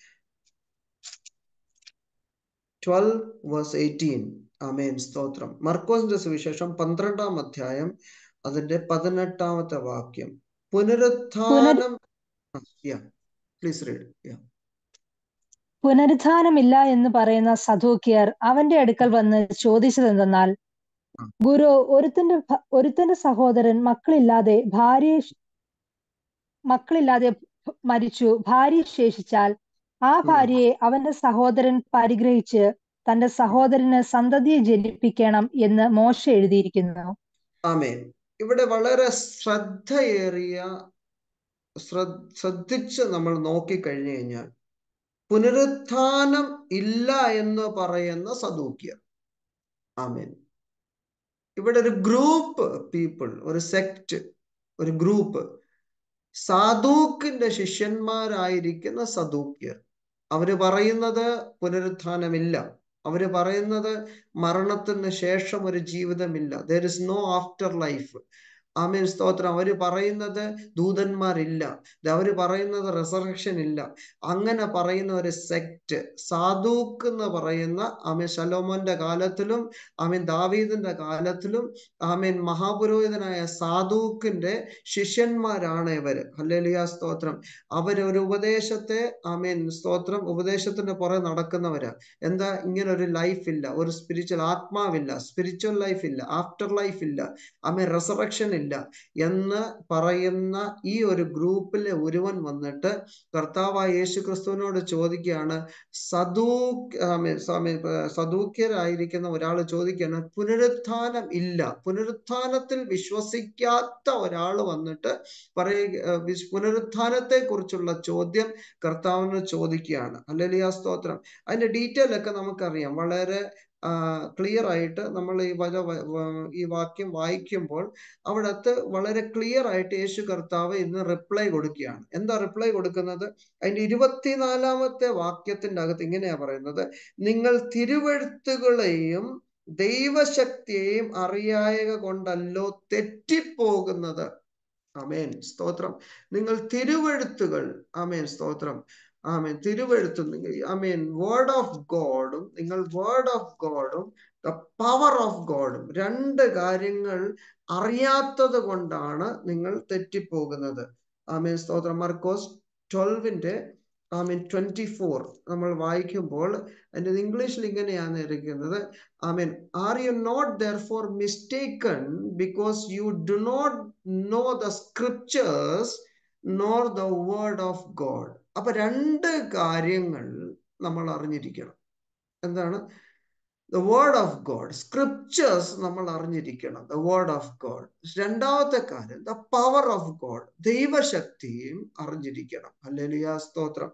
twelve verse eighteen അമേൻ സ്തോത്രം മർക്കോസിന്റെ സുവിശേഷം പന്ത്രണ്ടാം അധ്യായം അതിന്റെ പതിനെട്ടാമത്തെ വാക്യം പുനരുത്ഥാനം പ്ലീസ് റീഡ് പുനരുത്ഥാനമില്ല എന്ന് പറയുന്ന സദൂക്കിയർ അവന്റെ അടുക്കൽ വന്ന് ചോദിച്ചത് എന്തെന്നാൽ ഗുരു ഒരുത്തിന്റെ ഒരുത്തിന്റെ സഹോദരൻ മക്കളില്ലാതെ ഭാര്യ മക്കളില്ലാതെ മരിച്ചു ഭാര്യ ശേഷിച്ചാൽ ആ ഭാര്യയെ അവന്റെ സഹോദരൻ പരിഗ്രഹിച്ച് തന്റെ സഹോദരന് സന്തതിയെ ജനിപ്പിക്കണം എന്ന് മോശ എഴുതിയിരിക്കുന്നു ആമേ ഇവിടെ വളരെ ശ്രദ്ധയേറിയ ശ്രദ്ധിച്ച് നമ്മൾ നോക്കിക്കഴിഞ്ഞു കഴിഞ്ഞാൽ പുനരുത്ഥാനം ഇല്ല എന്ന് പറയുന്ന സദൂക്യ ആമേൻ ഇവിടെ ഒരു ഗ്രൂപ്പ് പീപ്പിൾ ഒരു സെക്റ്റ് ഒരു ഗ്രൂപ്പ് സാധൂക്കിന്റെ ശിഷ്യന്മാരായിരിക്കുന്ന സദൂക്യർ അവര് പറയുന്നത് പുനരുത്ഥാനമില്ല അവര് പറയുന്നത് മരണത്തിന് ശേഷം ഒരു ജീവിതമില്ല there is no afterlife ആമീൻ സ്തോത്രം അവർ പറയുന്നത് ദൂതന്മാരില്ല അവർ പറയുന്നത് റെസറക്ഷൻ ഇല്ല അങ്ങനെ പറയുന്ന ഒരു സെക്റ്റ് സാധൂക്ക് എന്ന് പറയുന്ന ആമീൻ ശലോമോന്റെ കാലത്തിലും ആമീൻ ദാവീദിന്റെ കാലത്തിലും ആമീൻ മഹാപുരോഹിതനായ സാധൂക്കിന്റെ ശിഷ്യന്മാരാണ് ഇവര് ഹല്ലേലിയ സ്തോത്രം അവരൊരു ഉപദേശത്തെ ആമീൻ സ്തോത്രം ഉപദേശത്തിന്റെ പുറകെ നടക്കുന്നവരാ എന്താ ഇങ്ങനെ ഒരു ലൈഫ് ഇല്ല ഒരു സ്പിരിച്വൽ ആത്മാവില്ല സ്പിരിച്വൽ ലൈഫ് ഇല്ല ആഫ്റ്റർ ലൈഫ് ഇല്ല ആമീൻ റെസറക്ഷൻ ഇല്ല എന്ന് പറയുന്ന ഈ ഒരു ഗ്രൂപ്പിലെ ഒരുവൻ വന്നിട്ട് കർത്താവായ യേശു ക്രിസ്തുവിനോട് ചോദിക്കുകയാണ് സദൂ സദൂക്യരായിരിക്കുന്ന ഒരാൾ ചോദിക്കുകയാണ് പുനരുത്ഥാനം ഇല്ല പുനരുത്ഥാനത്തിൽ വിശ്വസിക്കാത്ത ഒരാൾ വന്നിട്ട് പറയുക പുനരുത്ഥാനത്തെ കുറിച്ചുള്ള ചോദ്യം കർത്താവിനോട് ചോദിക്കുകയാണ് അല്ലെങ്കിൽ ആ സ്തോത്രം അതിന്റെ ഡീറ്റെയിൽ ഒക്കെ നമുക്കറിയാം വളരെ ക്ലിയർ ആയിട്ട് നമ്മൾ ഈ വച ഈ വാക്യം വായിക്കുമ്പോൾ അവിടത്ത് വളരെ ക്ലിയർ ആയിട്ട് യേശു കർത്താവ് ഇന്ന് റിപ്ലൈ കൊടുക്കുകയാണ് എന്താ റിപ്ലൈ കൊടുക്കുന്നത് അതിൻ്റെ ഇരുപത്തിനാലാമത്തെ വാക്യത്തിൻ്റെ അകത്ത് ഇങ്ങനെയാ പറയുന്നത് നിങ്ങൾ തിരുവഴുത്തുകളെയും ദൈവശക്തിയെയും അറിയായക കൊണ്ടല്ലോ തെറ്റിപ്പോകുന്നത് അമേൻ സ്തോത്രം നിങ്ങൾ തിരുവഴുത്തുകൾ അമേൻ സ്തോത്രം ആമേൻ തിരുവെഴുത്തും ഐ മീൻ വേർഡ് ഓഫ് ഗോഡും നിങ്ങൾ വേർഡ് ഓഫ് ഗോഡും ദ പവർ ഓഫ് ഗോഡും രണ്ട് കാര്യങ്ങൾ അറിയാത്തത് കൊണ്ടാണ് നിങ്ങൾ തെറ്റിപ്പോകുന്നത് ആമീൻ സ്തോത്ര മർക്കോസ് ട്വൽവിന്റെ ഐ മീൻ ട്വന്റി ഫോർ നമ്മൾ വായിക്കുമ്പോൾ അതിൻ്റെ ഇംഗ്ലീഷിൽ ഇങ്ങനെയാണ് ഇരിക്കുന്നത് I mean are you not therefore mistaken because you do not know the scriptures nor the word of God അപ്പൊ രണ്ട് കാര്യങ്ങൾ നമ്മൾ അറിഞ്ഞിരിക്കണം എന്താണ് the word of God scriptures നമ്മൾ അറിഞ്ഞിരിക്കണം ദ വേർഡ് ഓഫ് ഗോഡ് രണ്ടാമത്തെ കാര്യം ദ പവർ ഓഫ് ഗോഡ് ദൈവശക്തിയും അറിഞ്ഞിരിക്കണം അല്ലെലിയ സ്തോത്രം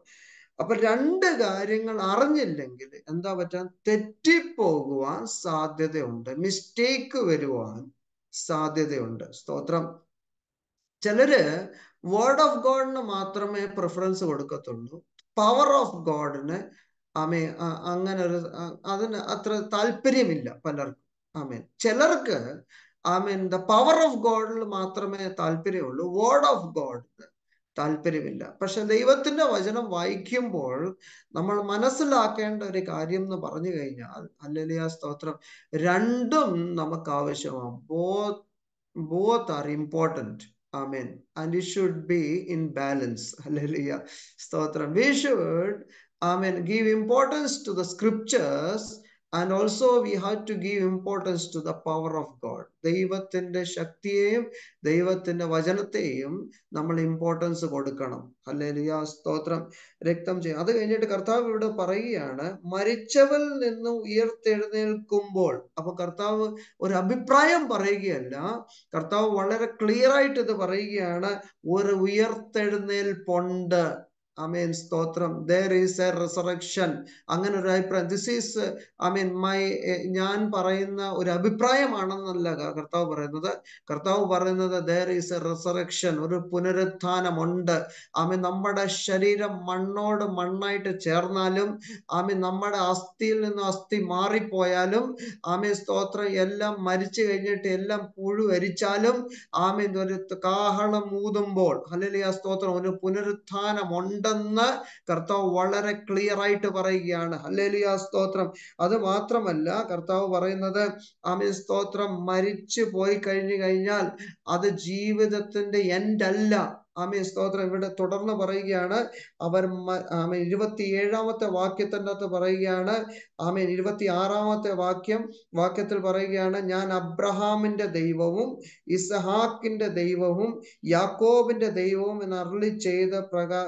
അപ്പൊ രണ്ട് കാര്യങ്ങൾ അറിഞ്ഞില്ലെങ്കിൽ എന്താ പറ്റാൻ തെറ്റിപ്പോകുവാൻ സാധ്യതയുണ്ട് മിസ്റ്റേക്ക് വരുവാൻ സാധ്യതയുണ്ട് സ്തോത്രം ചിലര് വേർഡ് ഓഫ് ഗോഡിന് മാത്രമേ പ്രിഫറൻസ് കൊടുക്കത്തുള്ളൂ പവർ ഓഫ് ഗോഡിന് ആമേ അങ്ങനെ ഒരു അതിന് അത്ര താല്പര്യമില്ല പലർക്കും ആമേൻ ചിലർക്ക് ആമേൻ ദ പവർ ഓഫ് ഗോഡിൽ മാത്രമേ താല്പര്യമുള്ളൂ വേർഡ് ഓഫ് ഗോഡിന് താല്പര്യമില്ല പക്ഷെ ദൈവത്തിന്റെ വചനം വായിക്കുമ്പോൾ നമ്മൾ മനസ്സിലാക്കേണ്ട ഒരു കാര്യം എന്ന് പറഞ്ഞു കഴിഞ്ഞാൽ അല്ലലിയ സ്തോത്രം രണ്ടും നമുക്ക് ആവശ്യമാണ് both both are important Amen. And it should be in balance. Hallelujah. Stotram. We should, Amen, give importance to the scriptures and also we have to give importance to the power of God ദൈവത്തിന്റെ ശക്തിയെയും ദൈവത്തിന്റെ വചനത്തെയും നമ്മൾ importance കൊടുക്കണം അല്ലെങ്കിൽ സ്തോത്രം രക്തം ചെയ്യും അത് കഴിഞ്ഞിട്ട് കർത്താവ് ഇവിടെ പറയുകയാണ് മരിച്ചവരിൽ നിന്നും ഉയർത്തെഴുന്നേൽക്കുമ്പോൾ അപ്പൊ കർത്താവ് ഒരു അഭിപ്രായം പറയുകയല്ല കർത്താവ് വളരെ ക്ലിയർ ആയിട്ട് ഇത് പറയുകയാണ് ഒരു ഉയർത്തെഴുന്നേൽപ്പുണ്ട് അമീൻ സ്തോത്രം ദർ ഈസ് എ റിസറക്ഷൻ അങ്ങനെ ഒരു അഭിപ്രായം this is I mean my ഞാൻ പറയുന്ന ഒരു അഭിപ്രായമാണെന്നല്ല കർത്താവ് പറയുന്നത് കർത്താവ് പറയുന്നത് ദർ ഈസ് എ റിസറക്ഷൻ ഒരു പുനരുത്ഥാനമുണ്ട് ആമി നമ്മുടെ ശരീരം മണ്ണോട് മണ്ണായിട്ട് ചേർന്നാലും ആമി നമ്മുടെ അസ്ഥിയിൽ നിന്ന് അസ്ഥി മാറിപ്പോയാലും ആമി സ്തോത്രം എല്ലാം മരിച്ചു കഴിഞ്ഞിട്ട് എല്ലാം പുഴു എരിച്ചാലും ആമീൻ ഒരു കാഹളം ഊതുമ്പോൾ ആ സ്തോത്രം ഒരു പുനരുത്ഥാനമുണ്ട് ഉണ്ടെന്ന് കർത്താവ് വളരെ ക്ലിയർ ആയിട്ട് പറയുകയാണ് അല്ലേലിയ സ്തോത്രം അത് മാത്രമല്ല കർത്താവ് പറയുന്നത് ആമീൻ സ്തോത്രം മരിച്ചു പോയി കഴിഞ്ഞു കഴിഞ്ഞാൽ അത് ജീവിതത്തിന്റെ എൻഡ് അല്ല ആമേ സ്തോത്രം ഇവിടെ തുടർന്ന് പറയുകയാണ് അവർ ആമേ ഇരുപത്തി ഏഴാമത്തെ വാക്യത്തിൻ്റെ അകത്ത് പറയുകയാണ് ആമേ ഇരുപത്തി ആറാമത്തെ വാക്യം വാക്യത്തിൽ പറയുകയാണ് ഞാൻ അബ്രഹാമിൻ്റെ ദൈവവും ഇസഹാക്കിൻ്റെ ദൈവവും യാക്കോബിൻ്റെ ദൈവവും എന്ന് അരളി ചെയ്ത പ്രകാ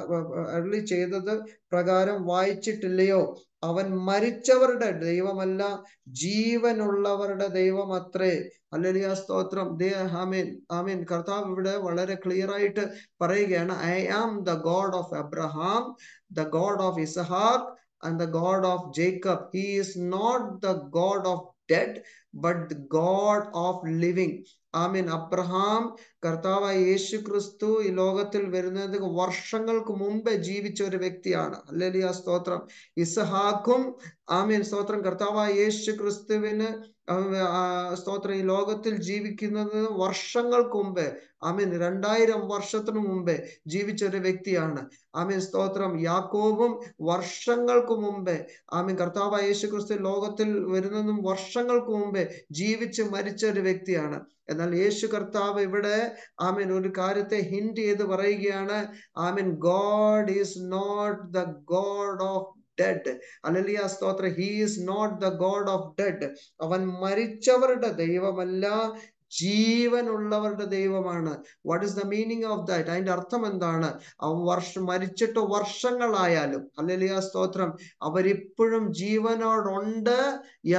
അരളി ചെയ്തത് പ്രകാരം വായിച്ചിട്ടില്ലയോ അവൻ മരിച്ചവരുടെ ദൈവമല്ല ജീവനുള്ളവരുടെ ദൈവം അത്രേ ആ സ്തോത്രം ദേ ആമീൻ ആമീൻ കർത്താവ് ഇവിടെ വളരെ ക്ലിയർ ആയിട്ട് പറയുകയാണ് I am the God of Abraham the God of Isaac and the God of Jacob he is not the God of dead but God of living ആമീൻ അബ്രഹാം കർത്താവ് യേശു ക്രിസ്തു ഈ ലോകത്തിൽ വരുന്നതിന് വർഷങ്ങൾക്ക് മുമ്പ് ജീവിച്ച ഒരു വ്യക്തിയാണ് അല്ലെലിയ സ്തോത്രം ഇസഹാക്കും ആമേൻ സ്തോത്രം കർത്താവായ യേശു ക്രിസ്തുവിന് സ്തോത്രം ഈ ലോകത്തിൽ ജീവിക്കുന്നത് വർഷങ്ങൾക്ക് മുമ്പേ ആമീൻ രണ്ടായിരം വർഷത്തിനു മുമ്പേ ജീവിച്ച ഒരു വ്യക്തിയാണ് ആമീൻ സ്തോത്രം യാക്കോബും വർഷങ്ങൾക്ക് മുമ്പേ ആമീൻ കർത്താവ് യേശു ക്രിസ്തു ലോകത്തിൽ വരുന്നതും വർഷങ്ങൾക്ക് മുമ്പേ ജീവിച്ച് മരിച്ച ഒരു വ്യക്തിയാണ് എന്നാൽ യേശു കർത്താവ് ഇവിടെ ആമീൻ ഒരു കാര്യത്തെ ഹിൻഡ് ചെയ്ത് പറയുകയാണ് ആമീൻ God is not the God of dead അലലിയ സ്തോത്ര he is not the God of dead അവൻ മരിച്ചവരുടെ ദൈവമല്ല ജീവനുള്ളവരുടെ ദൈവമാണ് what is the meaning of that അതിന്റെ അർത്ഥം എന്താണ് അവൻ വർഷം മരിച്ചിട്ട് വർഷങ്ങളായാലും ആ സ്തോത്രം അവരിപ്പോഴും ജീവനോടുണ്ട്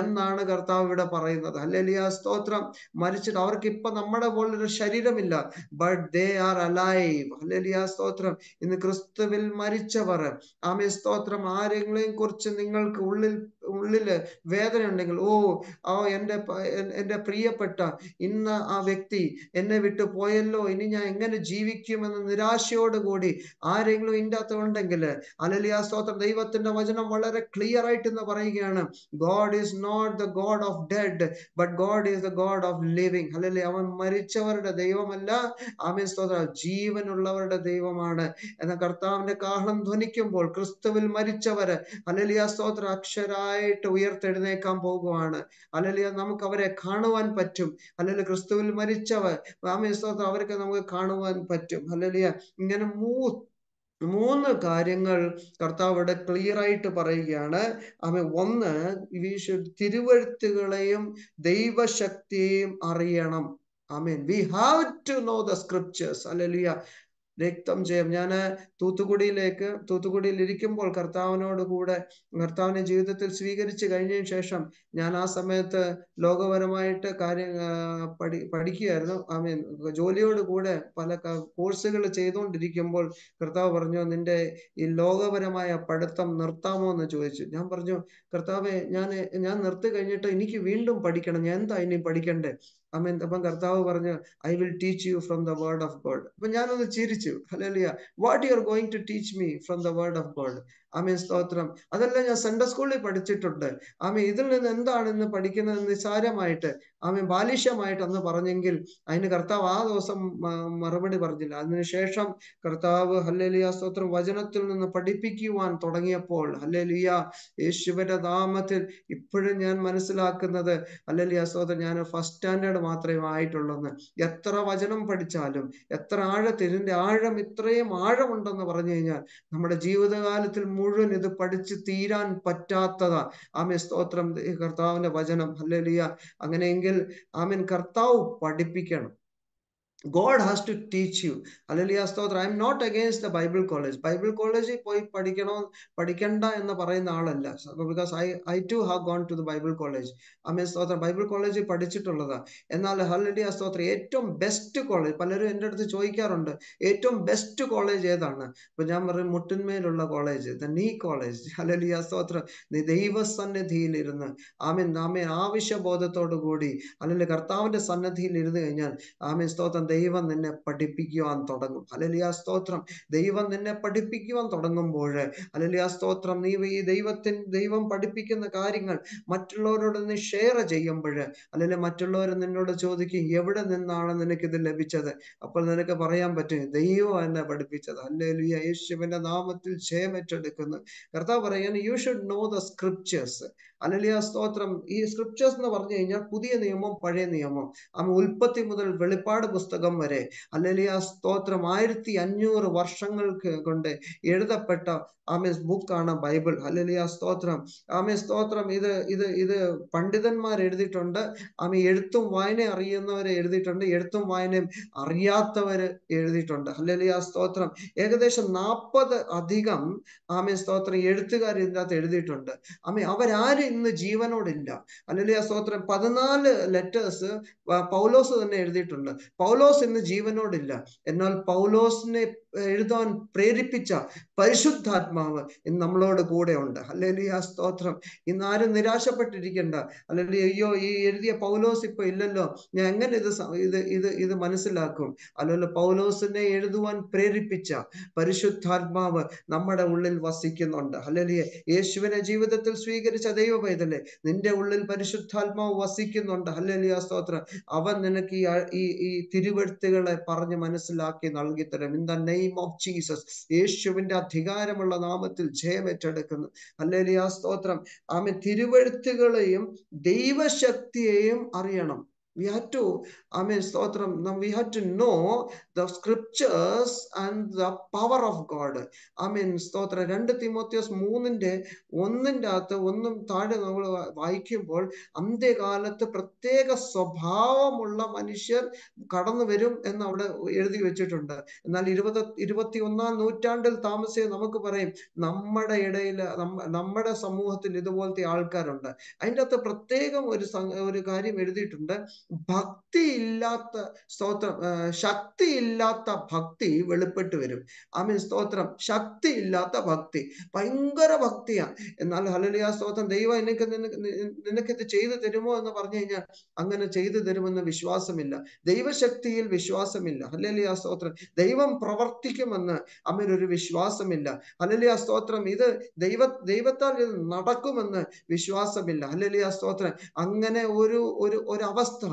എന്നാണ് കർത്താവ് ഇവിടെ പറയുന്നത് ആ സ്തോത്രം മരിച്ചിട്ട് അവർക്ക് ഇപ്പൊ നമ്മുടെ പോലൊരു ശരീരമില്ല ബട്ട് ദേ ആർ അലൈവ് ആ സ്തോത്രം ഇന്ന് ക്രിസ്തുവിൽ മരിച്ചവർ ആമേ സ്തോത്രം ആരെങ്കിലും കുറിച്ച് നിങ്ങൾക്ക് ഉള്ളിൽ ഉള്ളിൽ വേദന ഉണ്ടെങ്കിൽ ഓ ആ എൻ്റെ എൻ്റെ പ്രിയപ്പെട്ട ഇന്ന് ആ വ്യക്തി എന്നെ വിട്ടു പോയല്ലോ ഇനി ഞാൻ എങ്ങനെ ജീവിക്കുമെന്ന നിരാശയോടുകൂടി ആരെങ്കിലും ഇല്ലാത്തതുണ്ടെങ്കിൽ അലലിയ സ്തോത്രം ദൈവത്തിന്റെ വചനം വളരെ ക്ലിയർ ആയിട്ട് എന്ന് പറയുകയാണ് God is not the God of dead but God is the God of living അല്ലല്ലേ അവൻ മരിച്ചവരുടെ ദൈവമല്ല ആമേ സ്തോത്രം ജീവനുള്ളവരുടെ ദൈവമാണ് എന്ന കർത്താവിന്റെ കാഹളം ധ്വനിക്കുമ്പോൾ ക്രിസ്തുവിൽ മരിച്ചവര് അലലിയ സ്തോത്ര അക്ഷരായ പുതുതായിട്ട് ഉയർത്തെഴുന്നേക്കാൻ പോകുവാണ് അല്ലെങ്കിൽ നമുക്ക് അവരെ കാണുവാൻ പറ്റും അല്ലെങ്കിൽ ക്രിസ്തുവിൽ മരിച്ചവർ ആമേസ്തോത്രം അവർക്ക് നമുക്ക് കാണുവാൻ പറ്റും അല്ലെങ്കിൽ ഇങ്ങനെ മൂ മൂന്ന് കാര്യങ്ങൾ കർത്താവ് ഇവിടെ ക്ലിയർ ആയിട്ട് പറയുകയാണ് ആമേ ഒന്ന് തിരുവഴുത്തുകളെയും ദൈവശക്തിയെയും അറിയണം mean we have to know the scriptures അല്ലെ രക്തം ജയം ഞാൻ തൂത്തുകുടിയിലേക്ക് തൂത്തുകുടിയിൽ ഇരിക്കുമ്പോൾ കർത്താവിനോട് കൂടെ കർത്താവിനെ ജീവിതത്തിൽ സ്വീകരിച്ചു കഴിഞ്ഞതിന് ശേഷം ഞാൻ ആ സമയത്ത് ലോകപരമായിട്ട് കാര്യം പഠി പഠിക്കുകയായിരുന്നു ഐ മീൻ ജോലിയോട് കൂടെ പല കോഴ്സുകൾ ചെയ്തുകൊണ്ടിരിക്കുമ്പോൾ കർത്താവ് പറഞ്ഞു നിന്റെ ഈ ലോകപരമായ പഠിത്തം നിർത്താമോ എന്ന് ചോദിച്ചു ഞാൻ പറഞ്ഞു കർത്താവെ ഞാൻ ഞാൻ നിർത്തി കഴിഞ്ഞിട്ട് എനിക്ക് വീണ്ടും പഠിക്കണം ഞാൻ എന്താ ഇനി പഠിക്കണ്ടേ അമ്മേൻ അപ്പം കർത്താവ് പറഞ്ഞു I will teach you from the word of God അപ്പൊ ഞാനൊന്ന് ചിരിച്ചു hello what you are going to teach me from the word of God ആമേ സ്തോത്രം അതെല്ലാം ഞാൻ സെൻഡർ സ്കൂളിൽ പഠിച്ചിട്ടുണ്ട് ആമേ ഇതിൽ നിന്ന് എന്താണ് ഇന്ന് പഠിക്കുന്നത് നിസ്സാരമായിട്ട് ആമേ ബാലിഷ്യമായിട്ട് അന്ന് പറഞ്ഞെങ്കിൽ അതിന് കർത്താവ് ആ ദിവസം മറുപടി പറഞ്ഞില്ല അതിനുശേഷം കർത്താവ് ഹല്ലലിയ സ്തോത്രം വചനത്തിൽ നിന്ന് പഠിപ്പിക്കുവാൻ തുടങ്ങിയപ്പോൾ ഹല്ലലിയ യേശുവിന്റെ നാമത്തിൽ ഇപ്പോഴും ഞാൻ മനസ്സിലാക്കുന്നത് ഹല്ലലിയ സ്തോത്രം ഞാൻ ഫസ്റ്റ് സ്റ്റാൻഡേർഡ് മാത്രമേ ആയിട്ടുള്ളെന്ന് എത്ര വചനം പഠിച്ചാലും എത്ര ആഴത്തിൽ ഇതിന്റെ ആഴം ഇത്രയും ആഴമുണ്ടെന്ന് പറഞ്ഞു കഴിഞ്ഞാൽ നമ്മുടെ ജീവിതകാലത്തിൽ മുഴുവൻ മുഴുവൻ ഇത് പഠിച്ച് തീരാൻ പറ്റാത്തതാ ആമേ സ്തോത്രം കർത്താവിന്റെ വചനം ലിയ അങ്ങനെയെങ്കിൽ ആമേൻ കർത്താവ് പഠിപ്പിക്കണം God has to teach you അല്ലെങ്കിൽ സ്തോത്രം I am not against the Bible college Bible കോളേജിൽ പോയി പഠിക്കണോ പഠിക്കണ്ട എന്ന് പറയുന്ന ആളല്ല because I I too have gone to the Bible college അമ്മേ സ്തോത്രം ബൈബിൾ കോളേജിൽ പഠിച്ചിട്ടുള്ളതാണ് എന്നാൽ ഹല്ലിയ സ്തോത്രം ഏറ്റവും ബെസ്റ്റ് കോളേജ് പലരും എൻ്റെ അടുത്ത് ചോദിക്കാറുണ്ട് ഏറ്റവും ബെസ്റ്റ് കോളേജ് ഏതാണ് ഇപ്പൊ ഞാൻ പറയും മുട്ടിന്മേലുള്ള കോളേജ് ദ നീ കോളേജ് ഹല്ലിയ സ്തോത്രം നീ ദൈവസന്നിധിയിലിരുന്ന് ആമീൻ ആമേ ആവശ്യബോധത്തോടു കൂടി അല്ലെങ്കിൽ കർത്താവിന്റെ സന്നദ്ധിയിൽ ഇരുന്ന് കഴിഞ്ഞാൽ ആമീൻ സ്തോത്രം ദൈവം നിന്നെ പഠിപ്പിക്കുവാൻ തുടങ്ങും അലലിയ സ്തോത്രം ദൈവം നിന്നെ പഠിപ്പിക്കുവാൻ തുടങ്ങുമ്പോൾ അലലിയ സ്തോത്രം നീ ഈ ദൈവത്തിൻ ദൈവം പഠിപ്പിക്കുന്ന കാര്യങ്ങൾ മറ്റുള്ളവരോട് നീ ഷെയർ ചെയ്യുമ്പോൾ അല്ലെങ്കിൽ മറ്റുള്ളവർ നിന്നോട് ചോദിക്കും എവിടെ നിന്നാണ് നിനക്ക് ഇത് ലഭിച്ചത് അപ്പോൾ നിനക്ക് പറയാൻ പറ്റും ദൈവം എന്നെ പഠിപ്പിച്ചത് അല്ലെങ്കിൽ യേശുവിന്റെ നാമത്തിൽ ജയമറ്റെടുക്കുന്നു കർത്താവ് പറയാൻ you should know the scriptures അനലിയ സ്തോത്രം ഈ സ്ക്രിപ്റ്റേഴ്സ് എന്ന് പറഞ്ഞു കഴിഞ്ഞാൽ പുതിയ നിയമം പഴയ നിയമം ആ ഉൽപ്പത്തി മുതൽ വെളിപ്പാട് പുസ്തകം വരെ അനലിയ സ്തോത്രം ആയിരത്തി അഞ്ഞൂറ് വർഷങ്ങൾക്ക് കൊണ്ട് എഴുതപ്പെട്ട ആമേ ബുക്കാണ് ബൈബിൾ അല്ലെലിയ സ്തോത്രം ആമേ സ്തോത്രം ഇത് ഇത് ഇത് പണ്ഡിതന്മാർ എഴുതിയിട്ടുണ്ട് ആമി എഴുത്തും വായന അറിയുന്നവരെ എഴുതിയിട്ടുണ്ട് എഴുത്തും വായനയും അറിയാത്തവര് എഴുതിയിട്ടുണ്ട് അല്ലെലിയ സ്തോത്രം ഏകദേശം നാൽപ്പത് അധികം ആമേ സ്തോത്രം എഴുത്തുകാർ ഇതിനകത്ത് എഴുതിയിട്ടുണ്ട് ആമി അവരാര് ഇന്ന് ജീവനോടില്ല ആ സ്തോത്രം പതിനാല് ലെറ്റേഴ്സ് പൗലോസ് തന്നെ എഴുതിയിട്ടുണ്ട് പൗലോസ് ഇന്ന് ജീവനോടില്ല എന്നാൽ പൗലോസിനെ എഴുതാൻ പ്രേരിപ്പിച്ച പരിശുദ്ധാത്മാവ് ഇന്ന് നമ്മളോട് കൂടെ ഉണ്ട് അല്ലെങ്കിൽ ആ സ്തോത്രം ഇന്ന് ആരും നിരാശപ്പെട്ടിരിക്കേണ്ട അല്ലെങ്കിൽ അയ്യോ ഈ എഴുതിയ പൗലോസ് ഇപ്പൊ ഇല്ലല്ലോ ഞാൻ എങ്ങനെ ഇത് ഇത് ഇത് ഇത് മനസ്സിലാക്കും അല്ലെങ്കിൽ പൗലോസിനെ എഴുതുവാൻ പ്രേരിപ്പിച്ച പരിശുദ്ധാത്മാവ് നമ്മുടെ ഉള്ളിൽ വസിക്കുന്നുണ്ട് അല്ലെങ്കിൽ യേശുവിനെ ജീവിതത്തിൽ സ്വീകരിച്ച ദൈവ നിന്റെ ഉള്ളിൽ പരിശുദ്ധാത്മാവ് വസിക്കുന്നുണ്ട് അല്ലെങ്കിൽ ആ സ്തോത്രം അവൻ നിനക്ക് ഈ ഈ തിരുവെടുത്തുകളെ പറഞ്ഞ് മനസ്സിലാക്കി നൽകി തരും തന്നെ നെയിം ഓഫ് ജീസസ് യേശുവിന്റെ അധികാരമുള്ള നാമത്തിൽ ജയമേറ്റെടുക്കുന്നു ആ സ്തോത്രം ആമെ തിരുവഴുത്തുകളെയും ദൈവശക്തിയെയും അറിയണം we had to, I mean, Stotram, we had to know the scriptures and the power of God. I mean, Stotra, രണ്ട് തിമോത്യോസ് മൂന്നിന്റെ ഒന്നിൻ്റെ അകത്ത് ഒന്നും താഴെ നമ്മൾ വായിക്കുമ്പോൾ അന്ത്യകാലത്ത് പ്രത്യേക സ്വഭാവമുള്ള മനുഷ്യർ കടന്നു വരും എന്ന് അവിടെ എഴുതി വെച്ചിട്ടുണ്ട് എന്നാൽ ഇരുപത് ഇരുപത്തി ഒന്നാം നൂറ്റാണ്ടിൽ താമസിച്ച് നമുക്ക് പറയും നമ്മുടെ ഇടയിൽ നമ്മുടെ സമൂഹത്തിൽ ഇതുപോലത്തെ ആൾക്കാരുണ്ട് അതിൻ്റെ അകത്ത് പ്രത്യേകം ഒരു ഒരു കാര്യം എഴുതിയിട്ടുണ്ട് ഭക്തിയില്ലാത്ത സ്തോത്രം ശക്തിയില്ലാത്ത ഭക്തി വെളിപ്പെട്ട് വരും ആ മീൻ സ്തോത്രം ശക്തിയില്ലാത്ത ഭക്തി ഭയങ്കര ഭക്തിയാണ് എന്നാൽ ഹലലിയ സ്തോത്രം ദൈവം എനിക്ക് നിനക്ക് ഇത് ചെയ്തു തരുമോ എന്ന് പറഞ്ഞു കഴിഞ്ഞാൽ അങ്ങനെ ചെയ്തു തരുമെന്ന് വിശ്വാസമില്ല ദൈവശക്തിയിൽ വിശ്വാസമില്ല ഹലലിയ സ്തോത്രം ദൈവം പ്രവർത്തിക്കുമെന്ന് അമ്മൻ ഒരു വിശ്വാസമില്ല ഹലലിയ സ്തോത്രം ഇത് ദൈവ ദൈവത്താൽ ഇത് നടക്കുമെന്ന് വിശ്വാസമില്ല ഹലലിയ സ്തോത്രം അങ്ങനെ ഒരു ഒരു ഒരവസ്ഥ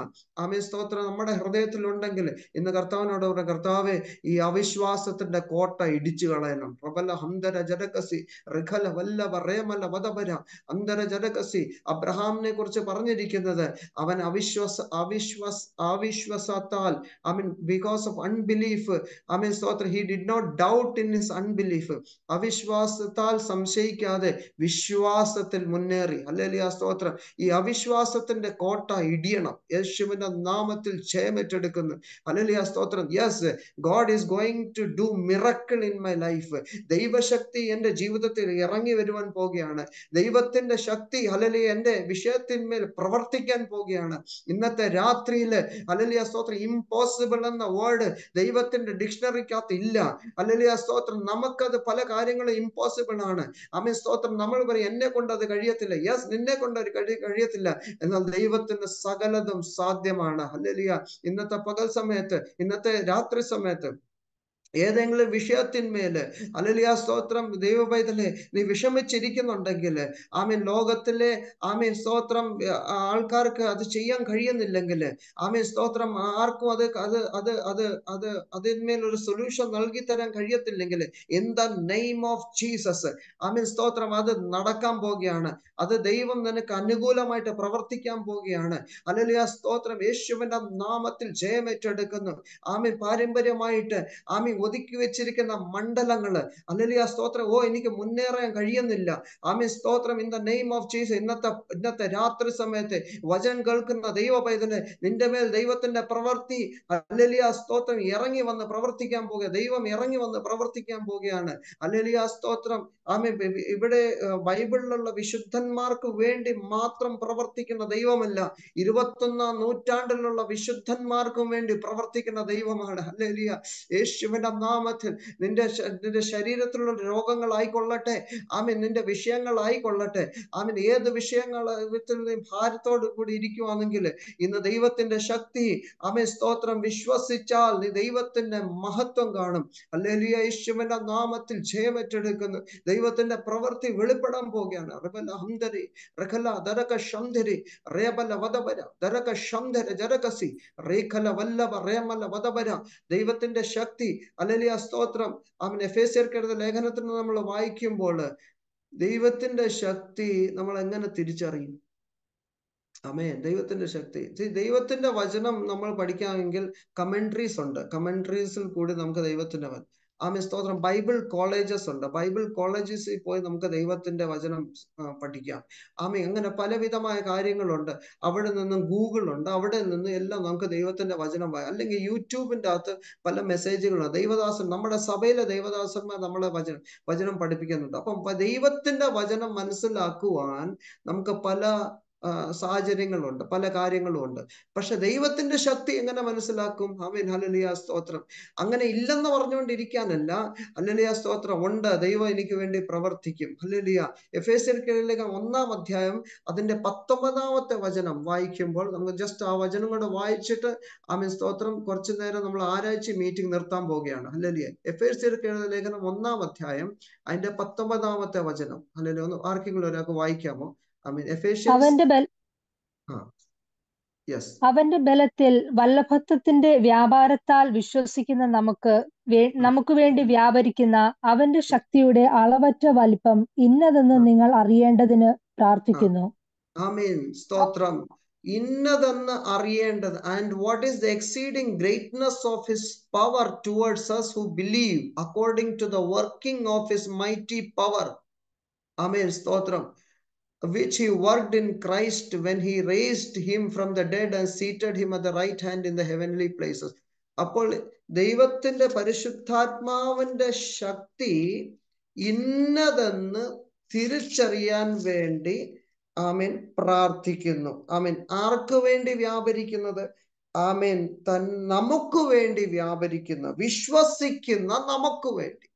ആമേ സ്തോത്രം നമ്മുടെ ഹൃദയത്തിൽ ഉണ്ടെങ്കിൽ ഇന്ന് കർത്താവിനോട് പറഞ്ഞ കർത്താവെ ഈ അവിശ്വാസത്തിന്റെ കോട്ട ഇടിച്ചു കളയണം പ്രബല ഹന്തര ജരകസി റിഖല വല്ലവ റേമല വധപര അന്തര ജരകസി അബ്രഹാമിനെ കുറിച്ച് പറഞ്ഞിരിക്കുന്നത് അവൻ അവിശ്വാസ അവിശ്വാസ അവിശ്വാസത്താൽ I mean because of unbelief I mean സ്തോത്രം he did not doubt in his unbelief അവിശ്വാസത്താൽ സംശയിക്കാതെ വിശ്വാസത്തിൽ മുന്നേറി അല്ലെ സ്തോത്രം ഈ അവിശ്വാസത്തിന്റെ കോട്ട ഇടിയണം യേശു യേശുവിന്റെ നാമത്തിൽ ക്ഷേമറ്റെടുക്കുന്നു അലലിയ സ്തോത്രം yes God is going to do miracle in my life ദൈവശക്തി എൻ്റെ ജീവിതത്തിൽ ഇറങ്ങി വരുവാൻ പോവുകയാണ് ദൈവത്തിന്റെ ശക്തി അലലി എൻ്റെ വിഷയത്തിന്മേൽ പ്രവർത്തിക്കാൻ പോവുകയാണ് ഇന്നത്തെ രാത്രിയിൽ അലലിയ സ്തോത്രം ഇംപോസിബിൾ എന്ന വേർഡ് ദൈവത്തിന്റെ ഡിക്ഷണറിക്കകത്ത് ഇല്ല അലലിയ സ്തോത്രം നമുക്കത് പല കാര്യങ്ങളും ഇമ്പോസിബിൾ ആണ് അമീൻ സ്തോത്രം നമ്മൾ പറയും എന്നെ കൊണ്ട് അത് കഴിയത്തില്ല യെസ് നിന്നെ കൊണ്ട് അത് കഴിയത്തില്ല എന്നാൽ ദൈവത്തിന്റെ സകലതും സാധ്യമാണ് ഹല്ലേലിയ ഇന്നത്തെ പകൽ സമയത്ത് ഇന്നത്തെ രാത്രി സമയത്ത് ഏതെങ്കിലും വിഷയത്തിന്മേൽ ആ സ്തോത്രം ദൈവപൈതലെ നീ വിഷമിച്ചിരിക്കുന്നുണ്ടെങ്കിൽ ആമി ലോകത്തിലെ ആമി സ്തോത്രം ആൾക്കാർക്ക് അത് ചെയ്യാൻ കഴിയുന്നില്ലെങ്കിൽ ആമി സ്തോത്രം ആർക്കും അത് അത് അത് അത് അത് അതിന്മേൽ ഒരു സൊല്യൂഷൻ നൽകി തരാൻ കഴിയത്തില്ലെങ്കിൽ in the name of Jesus ആമി സ്തോത്രം അത് നടക്കാൻ പോകുകയാണ് അത് ദൈവം നിനക്ക് അനുകൂലമായിട്ട് പ്രവർത്തിക്കാൻ അല്ലെങ്കിൽ ആ സ്തോത്രം യേശുവിന്റെ നാമത്തിൽ ജയമേറ്റെടുക്കുന്നു ആമി പാരമ്പര്യമായിട്ട് ആമി ഒതുക്കി വെച്ചിരിക്കുന്ന മണ്ഡലങ്ങൾ അല്ലെങ്കിൽ ആ സ്തോത്രം ഓ എനിക്ക് മുന്നേറാൻ കഴിയുന്നില്ല ആമീൻ സ്തോത്രം in the name of Jesus ഇന്നത്തെ ഇന്നത്തെ രാത്രി സമയത്ത് വചനം കേൾക്കുന്ന ദൈവ പൈതന് നിന്റെ മേൽ ദൈവത്തിന്റെ പ്രവൃത്തി അല്ലെങ്കിൽ ആ സ്തോത്രം ഇറങ്ങി വന്ന് പ്രവർത്തിക്കാൻ പോകുക ദൈവം ഇറങ്ങി വന്ന് പ്രവർത്തിക്കാൻ പോവുകയാണ് അല്ലെങ്കിൽ ആ സ്തോത്രം ആമീൻ ഇവിടെ ബൈബിളിലുള്ള വിശുദ്ധന്മാർക്ക് വേണ്ടി മാത്രം പ്രവർത്തിക്കുന്ന ദൈവമല്ല ഇരുപത്തൊന്നാം നൂറ്റാണ്ടിലുള്ള വിശുദ്ധന്മാർക്കും വേണ്ടി പ്രവർത്തിക്കുന്ന ദൈവമാണ് അല്ലേലിയ യേശുവിൻ യേശുവിന്റെ നാമത്തിൽ നിന്റെ നിന്റെ ശരീരത്തിലുള്ള രോഗങ്ങളായിക്കൊള്ളട്ടെ ആമീൻ നിന്റെ വിഷയങ്ങളായിക്കൊള്ളട്ടെ ആമീൻ ഏത് വിഷയങ്ങൾ ഭാരത്തോട് കൂടി ഇരിക്കുവാണെങ്കിൽ ഇന്ന് ദൈവത്തിന്റെ ശക്തി ആമീൻ സ്തോത്രം വിശ്വസിച്ചാൽ നീ ദൈവത്തിന്റെ മഹത്വം കാണും അല്ലെങ്കിൽ യേശുവിന്റെ നാമത്തിൽ ജയമറ്റെടുക്കുന്നു ദൈവത്തിന്റെ പ്രവൃത്തി വെളിപ്പെടാൻ പോവുകയാണ് റബല ഹംദരി റഖല ദരക ഷംധരി റേബല വധപര ദരക ഷംധര ജരകസി റേഖല വല്ലവ റേമല വധപര ദൈവത്തിന്റെ ശക്തി അല്ലെങ്കിൽ ആ സ്തോത്രം അവൻ എഫ് എസ് എർക്കെടുത്ത ലേഖനത്തിൽ നമ്മൾ വായിക്കുമ്പോൾ ദൈവത്തിന്റെ ശക്തി നമ്മൾ എങ്ങനെ തിരിച്ചറിയും അമേ ദൈവത്തിന്റെ ശക്തി ദൈവത്തിന്റെ വചനം നമ്മൾ പഠിക്കാമെങ്കിൽ കമൻട്രീസ് ഉണ്ട് കമൻട്രീസിൽ കൂടി നമുക്ക് ദൈവത്തിന്റെ ആമി സ്തോത്രം ബൈബിൾ കോളേജസ് ഉണ്ട് ബൈബിൾ കോളേജസിൽ പോയി നമുക്ക് ദൈവത്തിന്റെ വചനം പഠിക്കാം ആമി അങ്ങനെ പലവിധമായ കാര്യങ്ങളുണ്ട് അവിടെ നിന്നും ഗൂഗിൾ ഉണ്ട് അവിടെ നിന്ന് എല്ലാം നമുക്ക് ദൈവത്തിന്റെ വചനം അല്ലെങ്കിൽ യൂട്യൂബിന്റെ അകത്ത് പല മെസ്സേജുകളുണ്ട് ദൈവദാസൻ നമ്മുടെ സഭയിലെ ദൈവദാസന്മാർ നമ്മളെ വചനം വചനം പഠിപ്പിക്കുന്നുണ്ട് അപ്പം ദൈവത്തിന്റെ വചനം മനസ്സിലാക്കുവാൻ നമുക്ക് പല സാഹചര്യങ്ങളുണ്ട് പല കാര്യങ്ങളുമുണ്ട് പക്ഷെ ദൈവത്തിന്റെ ശക്തി എങ്ങനെ മനസ്സിലാക്കും ആമീൻ ഹലലിയ സ്തോത്രം അങ്ങനെ ഇല്ലെന്ന് പറഞ്ഞുകൊണ്ടിരിക്കാനല്ല ഹലലിയ സ്തോത്രം ഉണ്ട് ദൈവം എനിക്ക് വേണ്ടി പ്രവർത്തിക്കും ഹലലിയ എഫ് എസ് ഒന്നാം അധ്യായം അതിന്റെ പത്തൊമ്പതാമത്തെ വചനം വായിക്കുമ്പോൾ നമുക്ക് ജസ്റ്റ് ആ വചനം കൂടെ വായിച്ചിട്ട് ആമീൻ സ്തോത്രം കുറച്ചു നേരം നമ്മൾ ആരാഴ്ച മീറ്റിംഗ് നിർത്താൻ പോവുകയാണ് ഹലലിയ എഫ് എസ് ലേഖനം ഒന്നാം അധ്യായം അതിന്റെ പത്തൊമ്പതാമത്തെ വചനം ഹലലിയ ഒന്ന് ആർക്കെങ്കിലും ഒരാൾക്ക് വായിക്കാമോ അവന്റെ ബല യെസ് അവന്റെ ബലത്തിൽ വല്ലഭത്വത്തിന്റെ വ്യാപാരത്താൽ വിശ്വസിക്കുന്ന നമുക്ക് നമുക്ക് വേണ്ടി വ്യാപരിക്കുന്ന അവന്റെ ശക്തിയുടെ അളവറ്റ വലിപ്പം ഇന്നതെന്ന് നിങ്ങൾ അറിയേണ്ടതിന് പ്രാർത്ഥിക്കുന്നു സ്തോത്രം ഇന്നതെന്ന് അറിയേണ്ടത് and what is the exceeding greatness of his power towards us who believe according to the working of his mighty power ആമേൻ സ്തോത്രം which he worked in Christ when he raised him from the dead and seated him at the right hand in the heavenly places. അപ്പോൾ ദൈവത്തിന്റെ പരിശുദ്ധാത്മാവിന്റെ ശക്തി ഇന്നതെന്ന് തിരിച്ചറിയാൻ വേണ്ടി ആമീൻ പ്രാർത്ഥിക്കുന്നു ആമീൻ ആർക്കു വേണ്ടി വ്യാപരിക്കുന്നത് ആമീൻ തൻ നമുക്ക് വേണ്ടി വ്യാപരിക്കുന്ന വിശ്വസിക്കുന്ന നമുക്ക് വേണ്ടി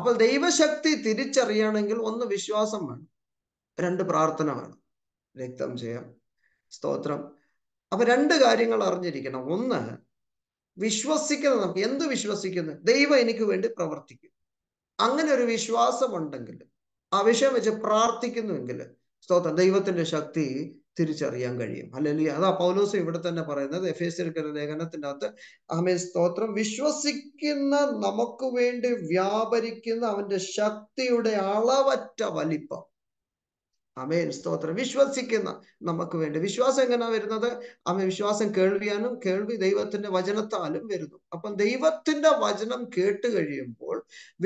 അപ്പോൾ ദൈവശക്തി തിരിച്ചറിയണമെങ്കിൽ ഒന്ന് വിശ്വാസം വേണം രണ്ട് പ്രാർത്ഥന വേണം രക്തം ചെയ്യാം സ്തോത്രം അപ്പൊ രണ്ട് കാര്യങ്ങൾ അറിഞ്ഞിരിക്കണം ഒന്ന് വിശ്വസിക്കുന്നത് നമുക്ക് എന്ത് വിശ്വസിക്കുന്നു ദൈവം എനിക്ക് വേണ്ടി പ്രവർത്തിക്കും അങ്ങനെ ഒരു വിശ്വാസം ഉണ്ടെങ്കിൽ ആ വിഷയം വെച്ച് പ്രാർത്ഥിക്കുന്നുവെങ്കിൽ സ്തോത്രം ദൈവത്തിന്റെ ശക്തി തിരിച്ചറിയാൻ കഴിയും അല്ലെങ്കിൽ അതാ പൗലോസ് ഇവിടെ തന്നെ പറയുന്നത് എഫ് എസ് ലേഖനത്തിൻ്റെ അകത്ത് ആമേ സ്തോത്രം വിശ്വസിക്കുന്ന നമുക്ക് വേണ്ടി വ്യാപരിക്കുന്ന അവന്റെ ശക്തിയുടെ അളവറ്റ വലിപ്പം അമേൻ സ്തോത്രം വിശ്വസിക്കുന്ന നമുക്ക് വേണ്ടി വിശ്വാസം എങ്ങനെയാ വരുന്നത് അമ്മ വിശ്വാസം കേൾവിയാനും കേൾവി ദൈവത്തിന്റെ വചനത്താലും വരുന്നു അപ്പം ദൈവത്തിന്റെ വചനം കേട്ട് കഴിയുമ്പോൾ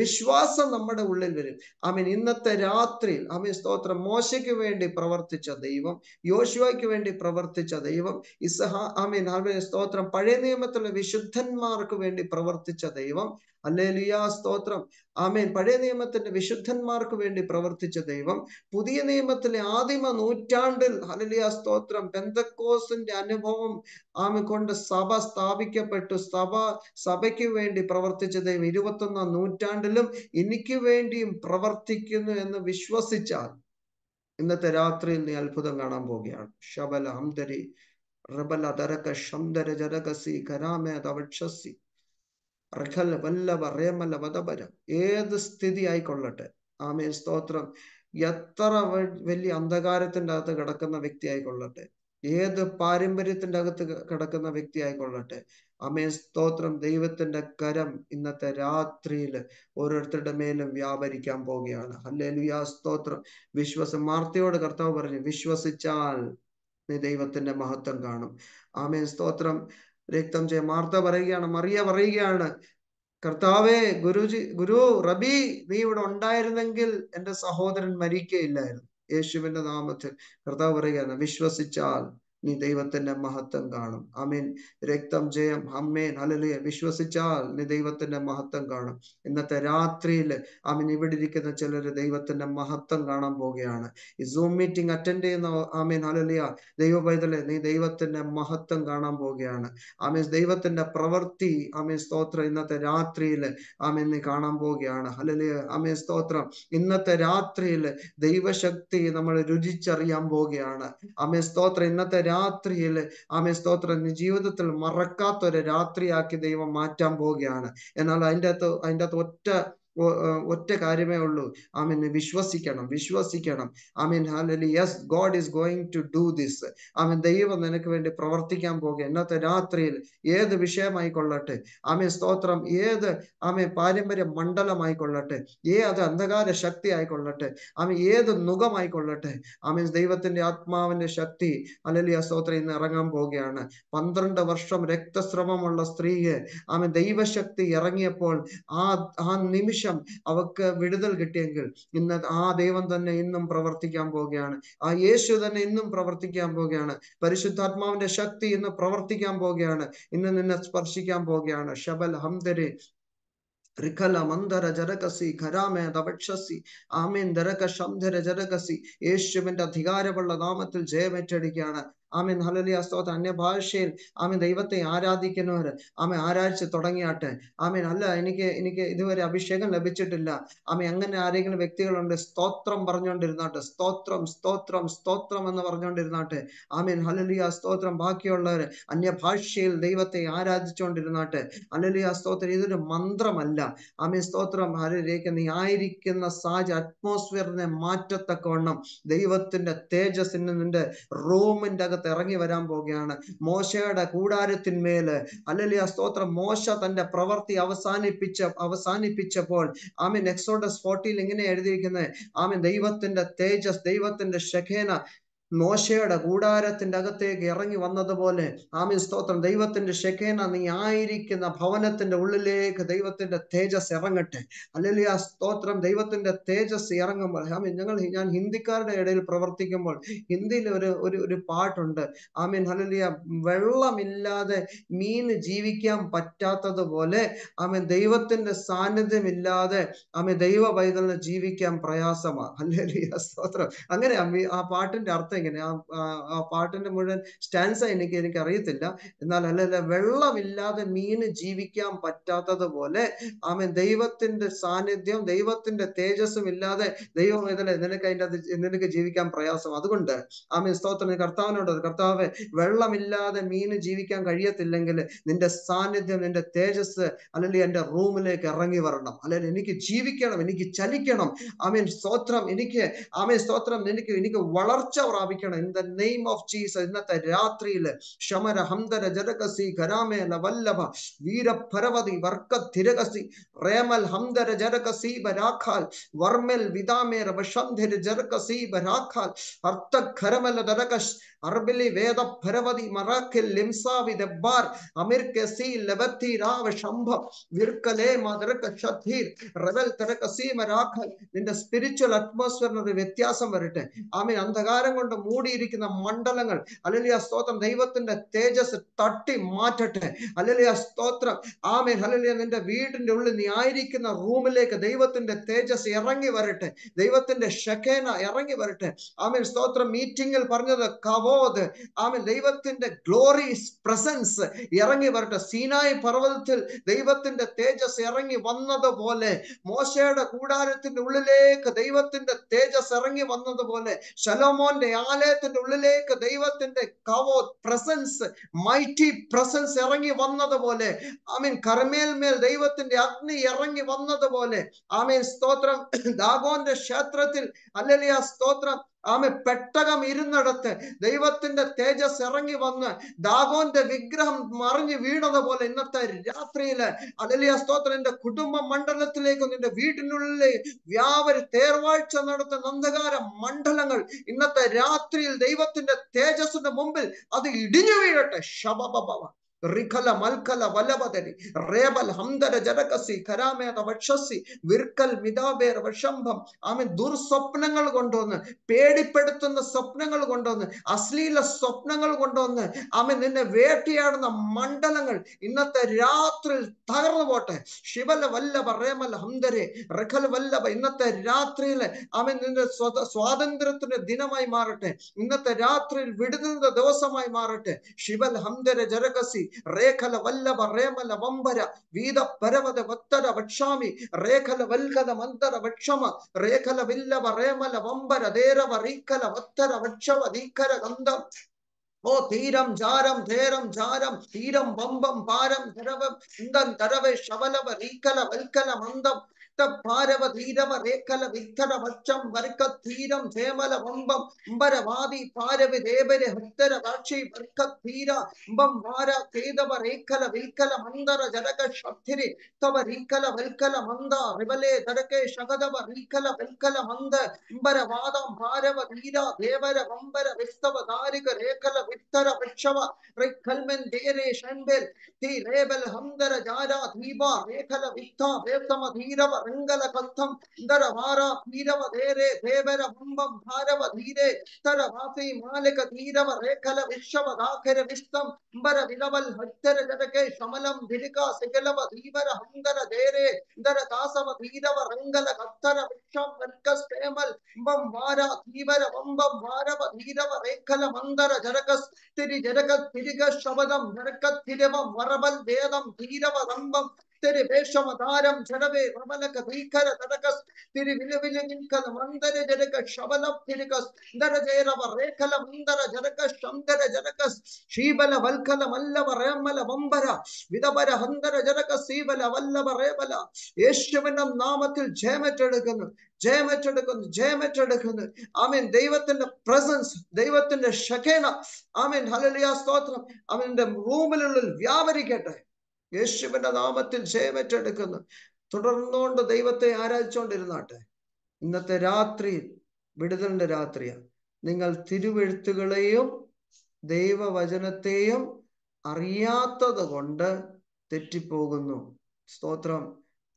വിശ്വാസം നമ്മുടെ ഉള്ളിൽ വരും ആമീൻ ഇന്നത്തെ രാത്രിയിൽ ആമീൻ സ്തോത്രം മോശയ്ക്ക് വേണ്ടി പ്രവർത്തിച്ച ദൈവം യോശുവയ്ക്ക് വേണ്ടി പ്രവർത്തിച്ച ദൈവം ഇസഹ ആമീൻ ആമീൻ സ്തോത്രം പഴയ നിയമത്തിലെ വിശുദ്ധന്മാർക്ക് വേണ്ടി പ്രവർത്തിച്ച ദൈവം അല്ലേലിയാ സ്തോത്രം ആമേൻ പഴയ നിയമത്തിന്റെ വിശുദ്ധന്മാർക്ക് വേണ്ടി പ്രവർത്തിച്ച ദൈവം പുതിയ നിയമത്തിലെ ആദിമ നൂറ്റാണ്ടിൽ ഹലലിയ സ്തോത്രം പെന്തക്കോസിന്റെ അനുഭവം ആമ കൊണ്ട് സഭ സ്ഥാപിക്കപ്പെട്ടു സഭ സഭയ്ക്ക് വേണ്ടി പ്രവർത്തിച്ച ദൈവം ഇരുപത്തൊന്നാം നൂറ്റാണ്ടിലും എനിക്ക് വേണ്ടിയും പ്രവർത്തിക്കുന്നു എന്ന് വിശ്വസിച്ചാൽ ഇന്നത്തെ രാത്രിയിൽ നീ അത്ഭുതം കാണാൻ പോവുകയാണ് ശബല ഹംദരി റബല ദരക ജരകസി കരാമേ തവക്ഷസി റഖല്ല വല്ല റേമല വതപരം ഏത് സ്ഥിതി ആയിക്കൊള്ളട്ടെ ആമേ സ്തോത്രം എത്ര വലിയ അന്ധകാരത്തിന്റെ അകത്ത് കിടക്കുന്ന വ്യക്തി ആയിക്കൊള്ളട്ടെ ഏത് പാരമ്പര്യത്തിന്റെ അകത്ത് കിടക്കുന്ന വ്യക്തി ആയിക്കൊള്ളട്ടെ അമേ സ്തോത്രം ദൈവത്തിന്റെ കരം ഇന്നത്തെ രാത്രിയിൽ ഓരോരുത്തരുടെ മേലും വ്യാപരിക്കാൻ പോവുകയാണ് ഹല്ലേലുയാ സ്തോത്രം വിശ്വസമാർത്തയോട് കർത്താവ് പറഞ്ഞു വിശ്വസിച്ചാൽ നീ ദൈവത്തിന്റെ മഹത്വം കാണും ആമേ സ്തോത്രം രക്തം ചെയ്യാം മാർത്ത പറയുകയാണ് മറിയ പറയുകയാണ് കർത്താവേ ഗുരുജി ഗുരു റബി നീ ഇവിടെ ഉണ്ടായിരുന്നെങ്കിൽ എൻ്റെ സഹോദരൻ മരിക്കുകയില്ലായിരുന്നു യേശുവിന്റെ നാമത്തിൽ കർത്താവ് പറയുകയാണ് വിശ്വസിച്ചാൽ നീ ദൈവത്തിന്റെ മഹത്വം കാണും അമീൻ രക്തം ജയം അമ്മേൻ ഹലലിയ വിശ്വസിച്ചാൽ നീ ദൈവത്തിന്റെ മഹത്വം കാണും ഇന്നത്തെ രാത്രിയിൽ അമീൻ ഇവിടെ ഇരിക്കുന്ന ചിലർ ദൈവത്തിന്റെ മഹത്വം കാണാൻ പോവുകയാണ് ഈ സൂം മീറ്റിംഗ് അറ്റൻഡ് ചെയ്യുന്ന അമീൻ അലലിയ ദൈവ പൈതലെ നീ ദൈവത്തിന്റെ മഹത്വം കാണാൻ പോവുകയാണ് അമീൻ ദൈവത്തിന്റെ പ്രവൃത്തി അമീൻ സ്തോത്രം ഇന്നത്തെ രാത്രിയിൽ അമീൻ നീ കാണാൻ പോവുകയാണ് അലലിയ അമീൻ സ്തോത്രം ഇന്നത്തെ രാത്രിയിൽ ദൈവശക്തി നമ്മൾ രുചിച്ചറിയാൻ പോവുകയാണ് അമീൻ സ്തോത്രം ഇന്നത്തെ രാത്രിയിൽ ആമേ സ്തോത്രം ജീവിതത്തിൽ മറക്കാത്ത ഒരു രാത്രിയാക്കി ദൈവം മാറ്റാൻ പോവുകയാണ് എന്നാൽ അതിൻ്റെ അകത്ത് അതിൻ്റെ അകത്ത് ഒറ്റ ഒറ്റ കാര്യമേ ഉള്ളൂ ആമീൻ വിശ്വസിക്കണം വിശ്വസിക്കണം ആമീൻ ഹാലലി yes God is going to do this ആമീൻ ദൈവം നിനക്ക് വേണ്ടി പ്രവർത്തിക്കാൻ പോകുക ഇന്നത്തെ രാത്രിയിൽ ഏത് വിഷയമായി കൊള്ളട്ടെ ആമീൻ സ്തോത്രം ഏത് ആമീൻ പാരമ്പര്യ മണ്ഡലമായി കൊള്ളട്ടെ ഏത് അന്ധകാര ശക്തി ആയിക്കൊള്ളട്ടെ ആമീൻ ഏത് കൊള്ളട്ടെ ആമീൻ ദൈവത്തിന്റെ ആത്മാവിന്റെ ശക്തി അല്ലെങ്കിൽ സ്തോത്രം ഇന്ന് ഇറങ്ങാൻ പോവുകയാണ് പന്ത്രണ്ട് വർഷം രക്തശ്രമമുള്ള സ്ത്രീയെ ആമീൻ ദൈവശക്തി ഇറങ്ങിയപ്പോൾ ആ ആ നിമിഷം നിമിഷം അവക്ക് വിടുതൽ കിട്ടിയെങ്കിൽ ഇന്ന് ആ ദൈവം തന്നെ ഇന്നും പ്രവർത്തിക്കാൻ പോവുകയാണ് ആ യേശു തന്നെ ഇന്നും പ്രവർത്തിക്കാൻ പോവുകയാണ് പരിശുദ്ധാത്മാവിന്റെ ശക്തി ഇന്ന് പ്രവർത്തിക്കാൻ പോവുകയാണ് ഇന്ന് നിന്നെ സ്പർശിക്കാൻ പോവുകയാണ് ശബൽ ഹംദരെ ರಿಖಲ ಮಂದರ ജരകസി ഖരാമേ ദരക ശംധര ജരകസി യേശുവിന്റെ അധികാരമുള്ള നാമത്തിൽ ജയമേറ്റടിക്കുകയാണ് ആമേ ഹലലിയ സ്തോത്രം അന്യഭാഷയിൽ ആമേ ദൈവത്തെ ആരാധിക്കുന്നവർ ആമേ ആരാധിച്ച് തുടങ്ങിയാട്ടെ ആമേൻ അല്ല എനിക്ക് എനിക്ക് ഇതുവരെ അഭിഷേകം ലഭിച്ചിട്ടില്ല ആമേ അങ്ങനെ ആരെങ്കിലും വ്യക്തികളുണ്ട് സ്തോത്രം പറഞ്ഞുകൊണ്ടിരുന്നാട്ടെ സ്തോത്രം സ്തോത്രം സ്തോത്രം എന്ന് പറഞ്ഞുകൊണ്ടിരുന്നാട്ടെ ആമേൻ ഹലലിയ സ്തോത്രം ബാക്കിയുള്ളവർ അന്യഭാഷയിൽ ദൈവത്തെ ആരാധിച്ചുകൊണ്ടിരുന്നാട്ടെ ഹലലിയ സ്തോത്രം ഇതൊരു മന്ത്രമല്ല ആമേ സ്തോത്രം ഹരരേക്ക് നീ ആയിരിക്കുന്ന സാഹച അറ്റ്മോസ്ഫിയറിനെ മാറ്റത്തക്കവണ്ണം ദൈവത്തിന്റെ തേജസ് നിന്റെ റൂമിന്റെ അകത്ത് ലോകത്ത് ഇറങ്ങി വരാൻ പോവുകയാണ് മോശയുടെ കൂടാരത്തിന്മേല് അല്ലല്ലേ സ്തോത്രം മോശ തന്റെ പ്രവൃത്തി അവസാനിപ്പിച്ച അവസാനിപ്പിച്ചപ്പോൾ ആമീൻ എക്സോഡസ് ഫോർട്ടിയിൽ ഇങ്ങനെ എഴുതിയിരിക്കുന്നത് ആമീൻ ദൈവത്തിന്റെ തേജസ് ദൈവത്തിന്റെ ശഖേന മോശയുടെ കൂടാരത്തിന്റെ അകത്തേക്ക് ഇറങ്ങി വന്നതുപോലെ ആമീൻ സ്തോത്രം ദൈവത്തിന്റെ ഷെക്കേന നീ ആയിരിക്കുന്ന ഭവനത്തിന്റെ ഉള്ളിലേക്ക് ദൈവത്തിന്റെ തേജസ് ഇറങ്ങട്ടെ അല്ലെങ്കിൽ ആ സ്തോത്രം ദൈവത്തിന്റെ തേജസ് ഇറങ്ങുമ്പോൾ ആമീൻ ഞങ്ങൾ ഞാൻ ഹിന്ദിക്കാരുടെ ഇടയിൽ പ്രവർത്തിക്കുമ്പോൾ ഹിന്ദിയിൽ ഒരു ഒരു ഒരു പാട്ടുണ്ട് ആമീൻ ഹലലിയ വെള്ളമില്ലാതെ മീന് ജീവിക്കാൻ പറ്റാത്തതുപോലെ ആമീൻ ദൈവത്തിന്റെ സാന്നിധ്യം ഇല്ലാതെ ആമീൻ ദൈവ പൈതലിന് ജീവിക്കാൻ പ്രയാസമാണ് അല്ലെ സ്തോത്രം അങ്ങനെ ആ പാട്ടിന്റെ അർത്ഥം എങ്ങനെ ആ ആ പാട്ടിന്റെ മുഴുവൻ സ്റ്റാൻസ് എനിക്ക് എനിക്ക് അറിയത്തില്ല എന്നാൽ അല്ലല്ല വെള്ളമില്ലാതെ മീന് ജീവിക്കാൻ പറ്റാത്തതുപോലെ ആമൻ ദൈവത്തിന്റെ സാന്നിധ്യം ദൈവത്തിന്റെ തേജസ്സും ഇല്ലാതെ ദൈവം ഇതല്ലേ നിനക്ക് അതിൻ്റെ അത് നിനക്ക് ജീവിക്കാൻ പ്രയാസം അതുകൊണ്ട് ആമൻ സ്തോത്രം കർത്താവിനോട് കർത്താവ് വെള്ളമില്ലാതെ മീന് ജീവിക്കാൻ കഴിയത്തില്ലെങ്കിൽ നിന്റെ സാന്നിധ്യം നിന്റെ തേജസ് അല്ലെങ്കിൽ എൻ്റെ റൂമിലേക്ക് ഇറങ്ങി വരണം അല്ലെങ്കിൽ എനിക്ക് ജീവിക്കണം എനിക്ക് ചലിക്കണം ആമീൻ സ്തോത്രം എനിക്ക് ആമീൻ സ്തോത്രം എനിക്ക് എനിക്ക് വളർച്ച സ്ഥാപിക്കണം in the name of Jesus ഇന്നത്തെ രാത്രിയിൽ ശമര ഹംദര ജരകസി ഖരാമേന വല്ലഭ വീരപരവതി വർക്ക തിരകസി റേമൽ ഹംദര ജരകസി ബരാഖാൽ വർമൽ വിദാമേര വശംധിര ജരകസി ബരാഖാൽ അർത്ഥ ഖരമല ദരകശ് അർബിലി വേദ ഭരവതി മറാഖിൽ ലിംസാവി ദബ്ബാർ അമിർ കസി ലബത്തി രാവ ശംഭം വിർക്കലേ മദർക്ക ഷദ്ധീർ റവൽ തരകസീമ രാഖൽ നിന്റെ സ്പിരിച്വൽ അറ്റ്മോസ്ഫിയറിന് ഒരു വ്യത്യാസം വരട്ടെ ആമീൻ അന്ധകാരം കൊണ്ട് മൂടിയിരിക്കുന്ന മണ്ഡലങ്ങൾ അലലിയ സ്തോത്രം ദൈവത്തിന്റെ തേജസ് തട്ടി മാറ്റട്ടെ അലലിയ സ്തോത്രം ആമീൻ അലലിയ നിന്റെ വീടിന്റെ ഉള്ളിൽ നീ ആയിരിക്കുന്ന റൂമിലേക്ക് ദൈവത്തിന്റെ തേജസ് ഇറങ്ങി വരട്ടെ ദൈവത്തിന്റെ ഷഖേന ഇറങ്ങി വരട്ടെ ആമീൻ സ്തോത്രം മീറ്റിംഗിൽ പറഞ്ഞത് കവോ ക്ലോത്ത് ആമ ദൈവത്തിന്റെ ഗ്ലോറീസ് പ്രസൻസ് ഇറങ്ങി വരട്ടെ സീനായി പർവ്വതത്തിൽ ദൈവത്തിന്റെ തേജസ് ഇറങ്ങി വന്നതുപോലെ മോശയുടെ കൂടാരത്തിന്റെ ഉള്ളിലേക്ക് ദൈവത്തിന്റെ തേജസ് ഇറങ്ങി വന്നതുപോലെ ശലോമോന്റെ ആലയത്തിന്റെ ഉള്ളിലേക്ക് ദൈവത്തിന്റെ കവോ പ്രസൻസ് മൈറ്റി പ്രസൻസ് ഇറങ്ങി വന്നതുപോലെ ആമീൻ കർമേൽമേൽ ദൈവത്തിന്റെ അഗ്നി ഇറങ്ങി വന്നതുപോലെ ആമീൻ സ്തോത്രം ദാഗോന്റെ ക്ഷേത്രത്തിൽ അല്ലല്ലേ ആ സ്തോത്രം ആമേ പെട്ട വിഗ്രഹം ഇരുന്നിടത്ത് ദൈവത്തിന്റെ തേജസ് ഇറങ്ങി വന്ന് ദാഗോന്റെ വിഗ്രഹം മറിഞ്ഞു വീണതുപോലെ ഇന്നത്തെ രാത്രിയില് അലലിയ സ്തോത്രം എന്റെ കുടുംബ മണ്ഡലത്തിലേക്കും നിന്റെ വീട്ടിനുള്ളിൽ വ്യാപരി തേർവാഴ്ച നടത്തുന്ന അന്ധകാര മണ്ഡലങ്ങൾ ഇന്നത്തെ രാത്രിയിൽ ദൈവത്തിന്റെ തേജസ്സിന്റെ മുമ്പിൽ അത് ഇടിഞ്ഞു വീഴട്ടെ ശബഭവ റിഖല മൽഖല വലവതരി റേബൽ ഹംദര ജരകസി കരാമേത വക്ഷസി വിർക്കൽ മിതാബേർ വഷംഭം ആമെ ദുർസ്വപ്നങ്ങൾ കൊണ്ടുവന്ന് പേടിപ്പെടുത്തുന്ന സ്വപ്നങ്ങൾ കൊണ്ടുവന്ന് അശ്ലീല സ്വപ്നങ്ങൾ കൊണ്ടുവന്ന് ആമെ നിന്നെ വേട്ടയാടുന്ന മണ്ഡലങ്ങൾ ഇന്നത്തെ രാത്രി തകർന്നു പോട്ടെ ശിവല വല്ലഭ റേമൽ ഹംദരെ റിഖൽ വല്ലഭ ഇന്നത്തെ രാത്രിയിൽ ആമെ നിന്റെ സ്വാതന്ത്ര്യത്തിന്റെ ദിനമായി മാറട്ടെ ഇന്നത്തെ രാത്രിയിൽ വിടുന്ന ദിവസമായി മാറട്ടെ ശിവൽ ഹംദര ജരകസി ರೇಖಲ ವಲ್ಲಭ ರೇಮಲ ವಂಬರ ವೀದ ಪರವದ ಒತ್ತರ ವಕ್ಷಾಮಿ ರೇಖಲ ವಲ್ಗದ ಮಂತರ ವಕ್ಷಮ ರೇಖಲ ವಿಲ್ಲವ ರೇಮಲ ವಂಬರ ದೇರವ ರೀಕಲ ಒತ್ತರ ವಕ್ಷವ ದೀಕರ ಗಂಧಂ ஓ தீரம் ஜாரம் தேரம் ஜாரம் தீரம் பம்பம் பாரம் தரவம் இந்தன் தரவை சவலவ ரீக்கல வல்கல மந்தம் அஷ்ட பாரவ தீரவ ரேக்கல வித்தர வட்சம் வர்க்க தீரம் சேமல வம்பம் அம்பரவாதி பாரவி தேவரி ஹத்தர ராட்சி வர்க்க தீர அம்பம் வார கேதவ ரேக்கல வில்கல மந்தர ஜடக சப்திரி தவ ரீக்கல வல்கல மந்தா ரிவலே தடகே சகதவ ரீக்கல வல்கல மந்த அம்பரவாதம் பாரவ தீரா தேவர வம்பர விஸ்தவ தாரிக ரேக்கல வித்தர வட்சவ ரைக்கல்மென் தேரே ஷன்பெல் தீ ரேபல் ஹந்தர ஜாரா தீபா ரேக்கல வித்தா வேத்தம தீரவ மங்கள பந்தம் தர வாரா வீரவ தேரே தேவர ஹம்பம் பாரவ தீரே தர வாசி மாலிக தீரவ ரேகல விஸ்வவ தாகர விஷ்டம் அம்பர விலவல் ஹத்தர ஜனகே சமலம் திரிகா சிகலவ தீவர ஹங்கர தேரே தர தாசவ தீரவ ரங்கல கத்தர விஷ்வம் வர்க்க ஸ்டேமல் அம்பம் வாரா தீவர வம்பம் வாரவ தீரவ ரேகல மந்தர ஜனகஸ் திரி ஜனகத் திரிக சபதம் நரக்கத் திரவம் வரவல் வேதம் தீரவ ரம்பம் തിരുവേഷവതാരം ജനവേ പ്രബലക ഭീകര തടകസ് തിരുവിലവില നിൽക്കത് മന്ദര ജനക ശബലം തിരുകസ് ധരജേരവ രേഖല മന്ദര ജനക ശന്തര ജനകസ് ശീബല വൽക്കല മല്ലവ രേമല വമ്പര വിതപര ഹന്തര ജനക സീബല വല്ലവ രേബല യേശുവിന്റെ നാമത്തിൽ ജയമറ്റെടുക്കുന്നു ജയമറ്റെടുക്കുന്നു ജയമറ്റെടുക്കുന്നു ആമീൻ ദൈവത്തിന്റെ പ്രസൻസ് ദൈവത്തിന്റെ ഷഖേന ആമീൻ ഹലലിയ സ്തോത്രം അവന്റെ റൂമിനുള്ളിൽ വ്യാപരിക്കട്ടെ യേശുവിന്റെ നാമത്തിൽ ജയമറ്റെടുക്കുന്നു തുടർന്നുകൊണ്ട് ദൈവത്തെ ആരാധിച്ചുകൊണ്ടിരുന്നാട്ടെ ഇന്നത്തെ രാത്രിയിൽ വിടുതലിന്റെ രാത്രിയാണ് നിങ്ങൾ തിരുവെഴുത്തുകളെയും ദൈവവചനത്തെയും അറിയാത്തത് കൊണ്ട് തെറ്റിപ്പോകുന്നു സ്തോത്രം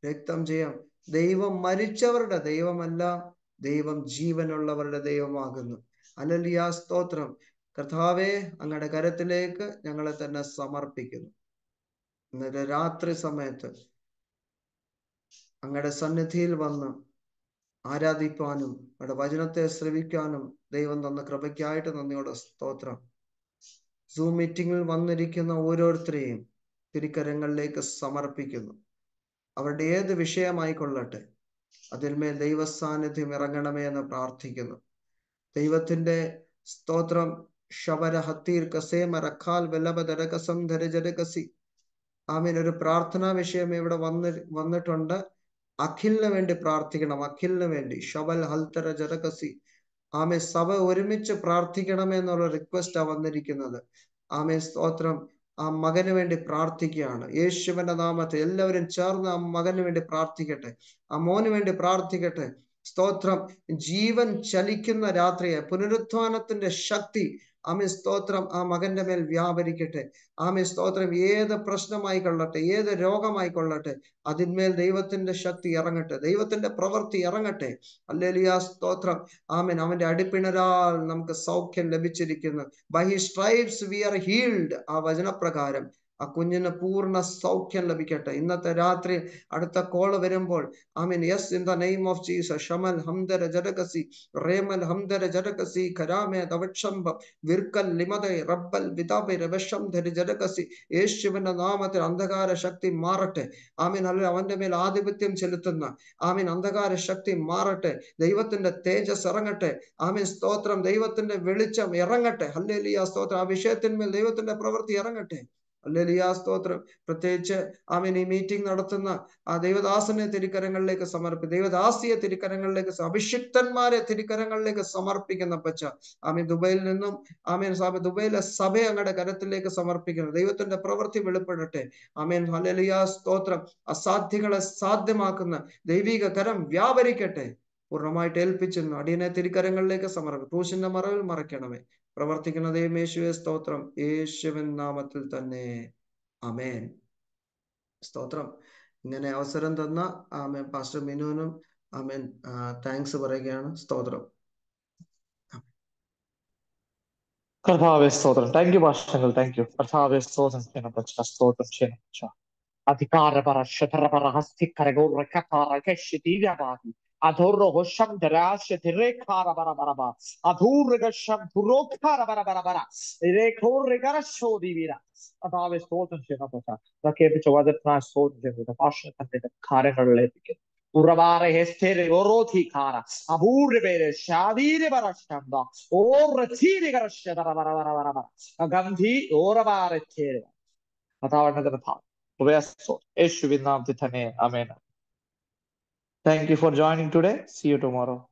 രക്തം ചെയ്യാം ദൈവം മരിച്ചവരുടെ ദൈവമല്ല ദൈവം ജീവനുള്ളവരുടെ ദൈവമാകുന്നു അലലിയ സ്തോത്രം കർത്താവെ അങ്ങയുടെ കരത്തിലേക്ക് ഞങ്ങളെ തന്നെ സമർപ്പിക്കുന്നു എന്നിട്ട് രാത്രി സമയത്ത് അങ്ങയുടെ സന്നിധിയിൽ വന്ന് ആരാധിക്കാനും അവിടെ വചനത്തെ ശ്രവിക്കാനും ദൈവം തന്ന കൃപയ്ക്കായിട്ട് നന്ദിയോടെ സ്തോത്രം സൂം മീറ്റിംഗിൽ വന്നിരിക്കുന്ന ഓരോരുത്തരെയും തിരിക്കരങ്ങളിലേക്ക് സമർപ്പിക്കുന്നു അവരുടെ ഏത് വിഷയമായിക്കൊള്ളട്ടെ അതിന്മേൽ ദൈവ സാന്നിധ്യം ഇറങ്ങണമേ എന്ന് പ്രാർത്ഥിക്കുന്നു ദൈവത്തിന്റെ സ്തോത്രം ശബര ഹത്തീർ കസേമ റഖാൽ വെല്ലഭ ദരകസം ധരജരകസി ആമീൻ ഒരു പ്രാർത്ഥനാ വിഷയം ഇവിടെ വന്ന് വന്നിട്ടുണ്ട് അഖിലിന് വേണ്ടി പ്രാർത്ഥിക്കണം അഖിലിന് വേണ്ടി ഷബൽ ഹൽത്തര ജതകസി ആമെ സഭ ഒരുമിച്ച് പ്രാർത്ഥിക്കണമെന്നുള്ള ആ വന്നിരിക്കുന്നത് ആമെ സ്തോത്രം ആ മകന് വേണ്ടി പ്രാർത്ഥിക്കുകയാണ് യേശുവിന്റെ നാമത്തെ എല്ലാവരും ചേർന്ന് ആ മകന് വേണ്ടി പ്രാർത്ഥിക്കട്ടെ ആ മോന് വേണ്ടി പ്രാർത്ഥിക്കട്ടെ സ്തോത്രം ജീവൻ ചലിക്കുന്ന രാത്രിയെ പുനരുത്ഥാനത്തിന്റെ ശക്തി ആമേ സ്തോത്രം ആ മകന്റെ മേൽ വ്യാപരിക്കട്ടെ ആമേ സ്തോത്രം ഏത് പ്രശ്നമായി കൊള്ളട്ടെ ഏത് രോഗമായി കൊള്ളട്ടെ അതിന്മേൽ ദൈവത്തിന്റെ ശക്തി ഇറങ്ങട്ടെ ദൈവത്തിന്റെ പ്രവൃത്തി ഇറങ്ങട്ടെ അല്ലെലിയ സ്തോത്രം ആമൻ അവന്റെ അടിപ്പിണരാൽ നമുക്ക് സൗഖ്യം ലഭിച്ചിരിക്കുന്നു by he stripes we are healed ആ വചനപ്രകാരം ആ കുഞ്ഞിന് പൂർണ്ണ സൗഖ്യം ലഭിക്കട്ടെ ഇന്നത്തെ രാത്രി അടുത്ത കോൾ വരുമ്പോൾ I mean yes in the name of Jesus ഷമൽ റേമൽ ഹംദര ജരകസി ഖരാമേ ദവക്ഷംഭം വിർക്കൽ റബ്ബൽ വിതാപൈ രവശം ധരി ജരകസി യേശുവിന്റെ നാമത്തിൽ അന്ധകാര ശക്തി മാറട്ടെ ആമീൻ അല്ല അവന്റെ മേൽ ആധിപത്യം ചെലുത്തുന്ന ആമീൻ അന്ധകാര ശക്തി മാറട്ടെ ദൈവത്തിന്റെ തേജസ് ഇറങ്ങട്ടെ ആമീൻ സ്തോത്രം ദൈവത്തിന്റെ വെളിച്ചം ഇറങ്ങട്ടെ ഹല്ലേലിയ സ്തോത്രം ആ വിഷയത്തിന്മേൽ ദൈവത്തിന്റെ പ്രവൃത്തി ഇറങ്ങട്ടെ അല്ലെലിയാ സ്തോത്രം പ്രത്യേകിച്ച് ആമീൻ ഈ മീറ്റിംഗ് നടത്തുന്ന ആ ദൈവദാസനെ തിരുക്കരങ്ങളിലേക്ക് സമർപ്പി ദൈവദാസിയെ തിരുക്കരങ്ങളിലേക്ക് അഭിഷിക്തന്മാരെ തിരുക്കരങ്ങളിലേക്ക് സമർപ്പിക്കുന്ന പച്ച ആമീൻ ദുബൈയിൽ നിന്നും ആമീൻ സാബ് ദുബൈയിലെ സഭ അങ്ങടെ കരത്തിലേക്ക് സമർപ്പിക്കുന്നു ദൈവത്തിന്റെ പ്രവൃത്തി വെളിപ്പെടട്ടെ ആമീൻ ഹലലിയാ സ്തോത്രം അസാധ്യങ്ങളെ സാധ്യമാക്കുന്ന ദൈവിക കരം വ്യാപരിക്കട്ടെ പൂർണ്ണമായിട്ട് ഏൽപ്പിച്ചിരുന്നു അടിയനെ തിരിക്കരങ്ങളിലേക്ക് സമർപ്പിക്കും ക്രൂശിന്റെ മറവിൽ മറയ്ക്കണമേ പ്രവർത്തിക്കണതേ യേശുവെ സ്തോത്രം യേശുവൻ നാമത്തിൽ തന്നെ അമേൻ സ്തോത്രം ഇങ്ങനെ അവസരം തന്ന ആമേൻ പാസ്റ്റർ മിനുവിനും ആമേൻ താങ്ക്സ് പറയുകയാണ് സ്തോത്രം കർത്താവെ സ്തോത്രം താങ്ക് യു ഭാഷങ്ങൾ താങ്ക് യു കർത്താവെ സ്തോത്രം ചെയ്യണം സ്തോത്രം ചെയ്യണം അധികാരപര ശതരപര ഹസ്തിക്കരകോ റക്കപ്പാറ കശി തീരപാകി Athava stolten shekapata. The capitol was a trans soldier with a passion and the carrier lepic. Urabare hestere oroti cara. Aburbe shadire barashamba. Or tiri garashadarabarabarabarabara. A gandhi orabare tiri. Athava another part. Where so? Eshu vinam titane. Amen. Thank you for joining today. See you tomorrow.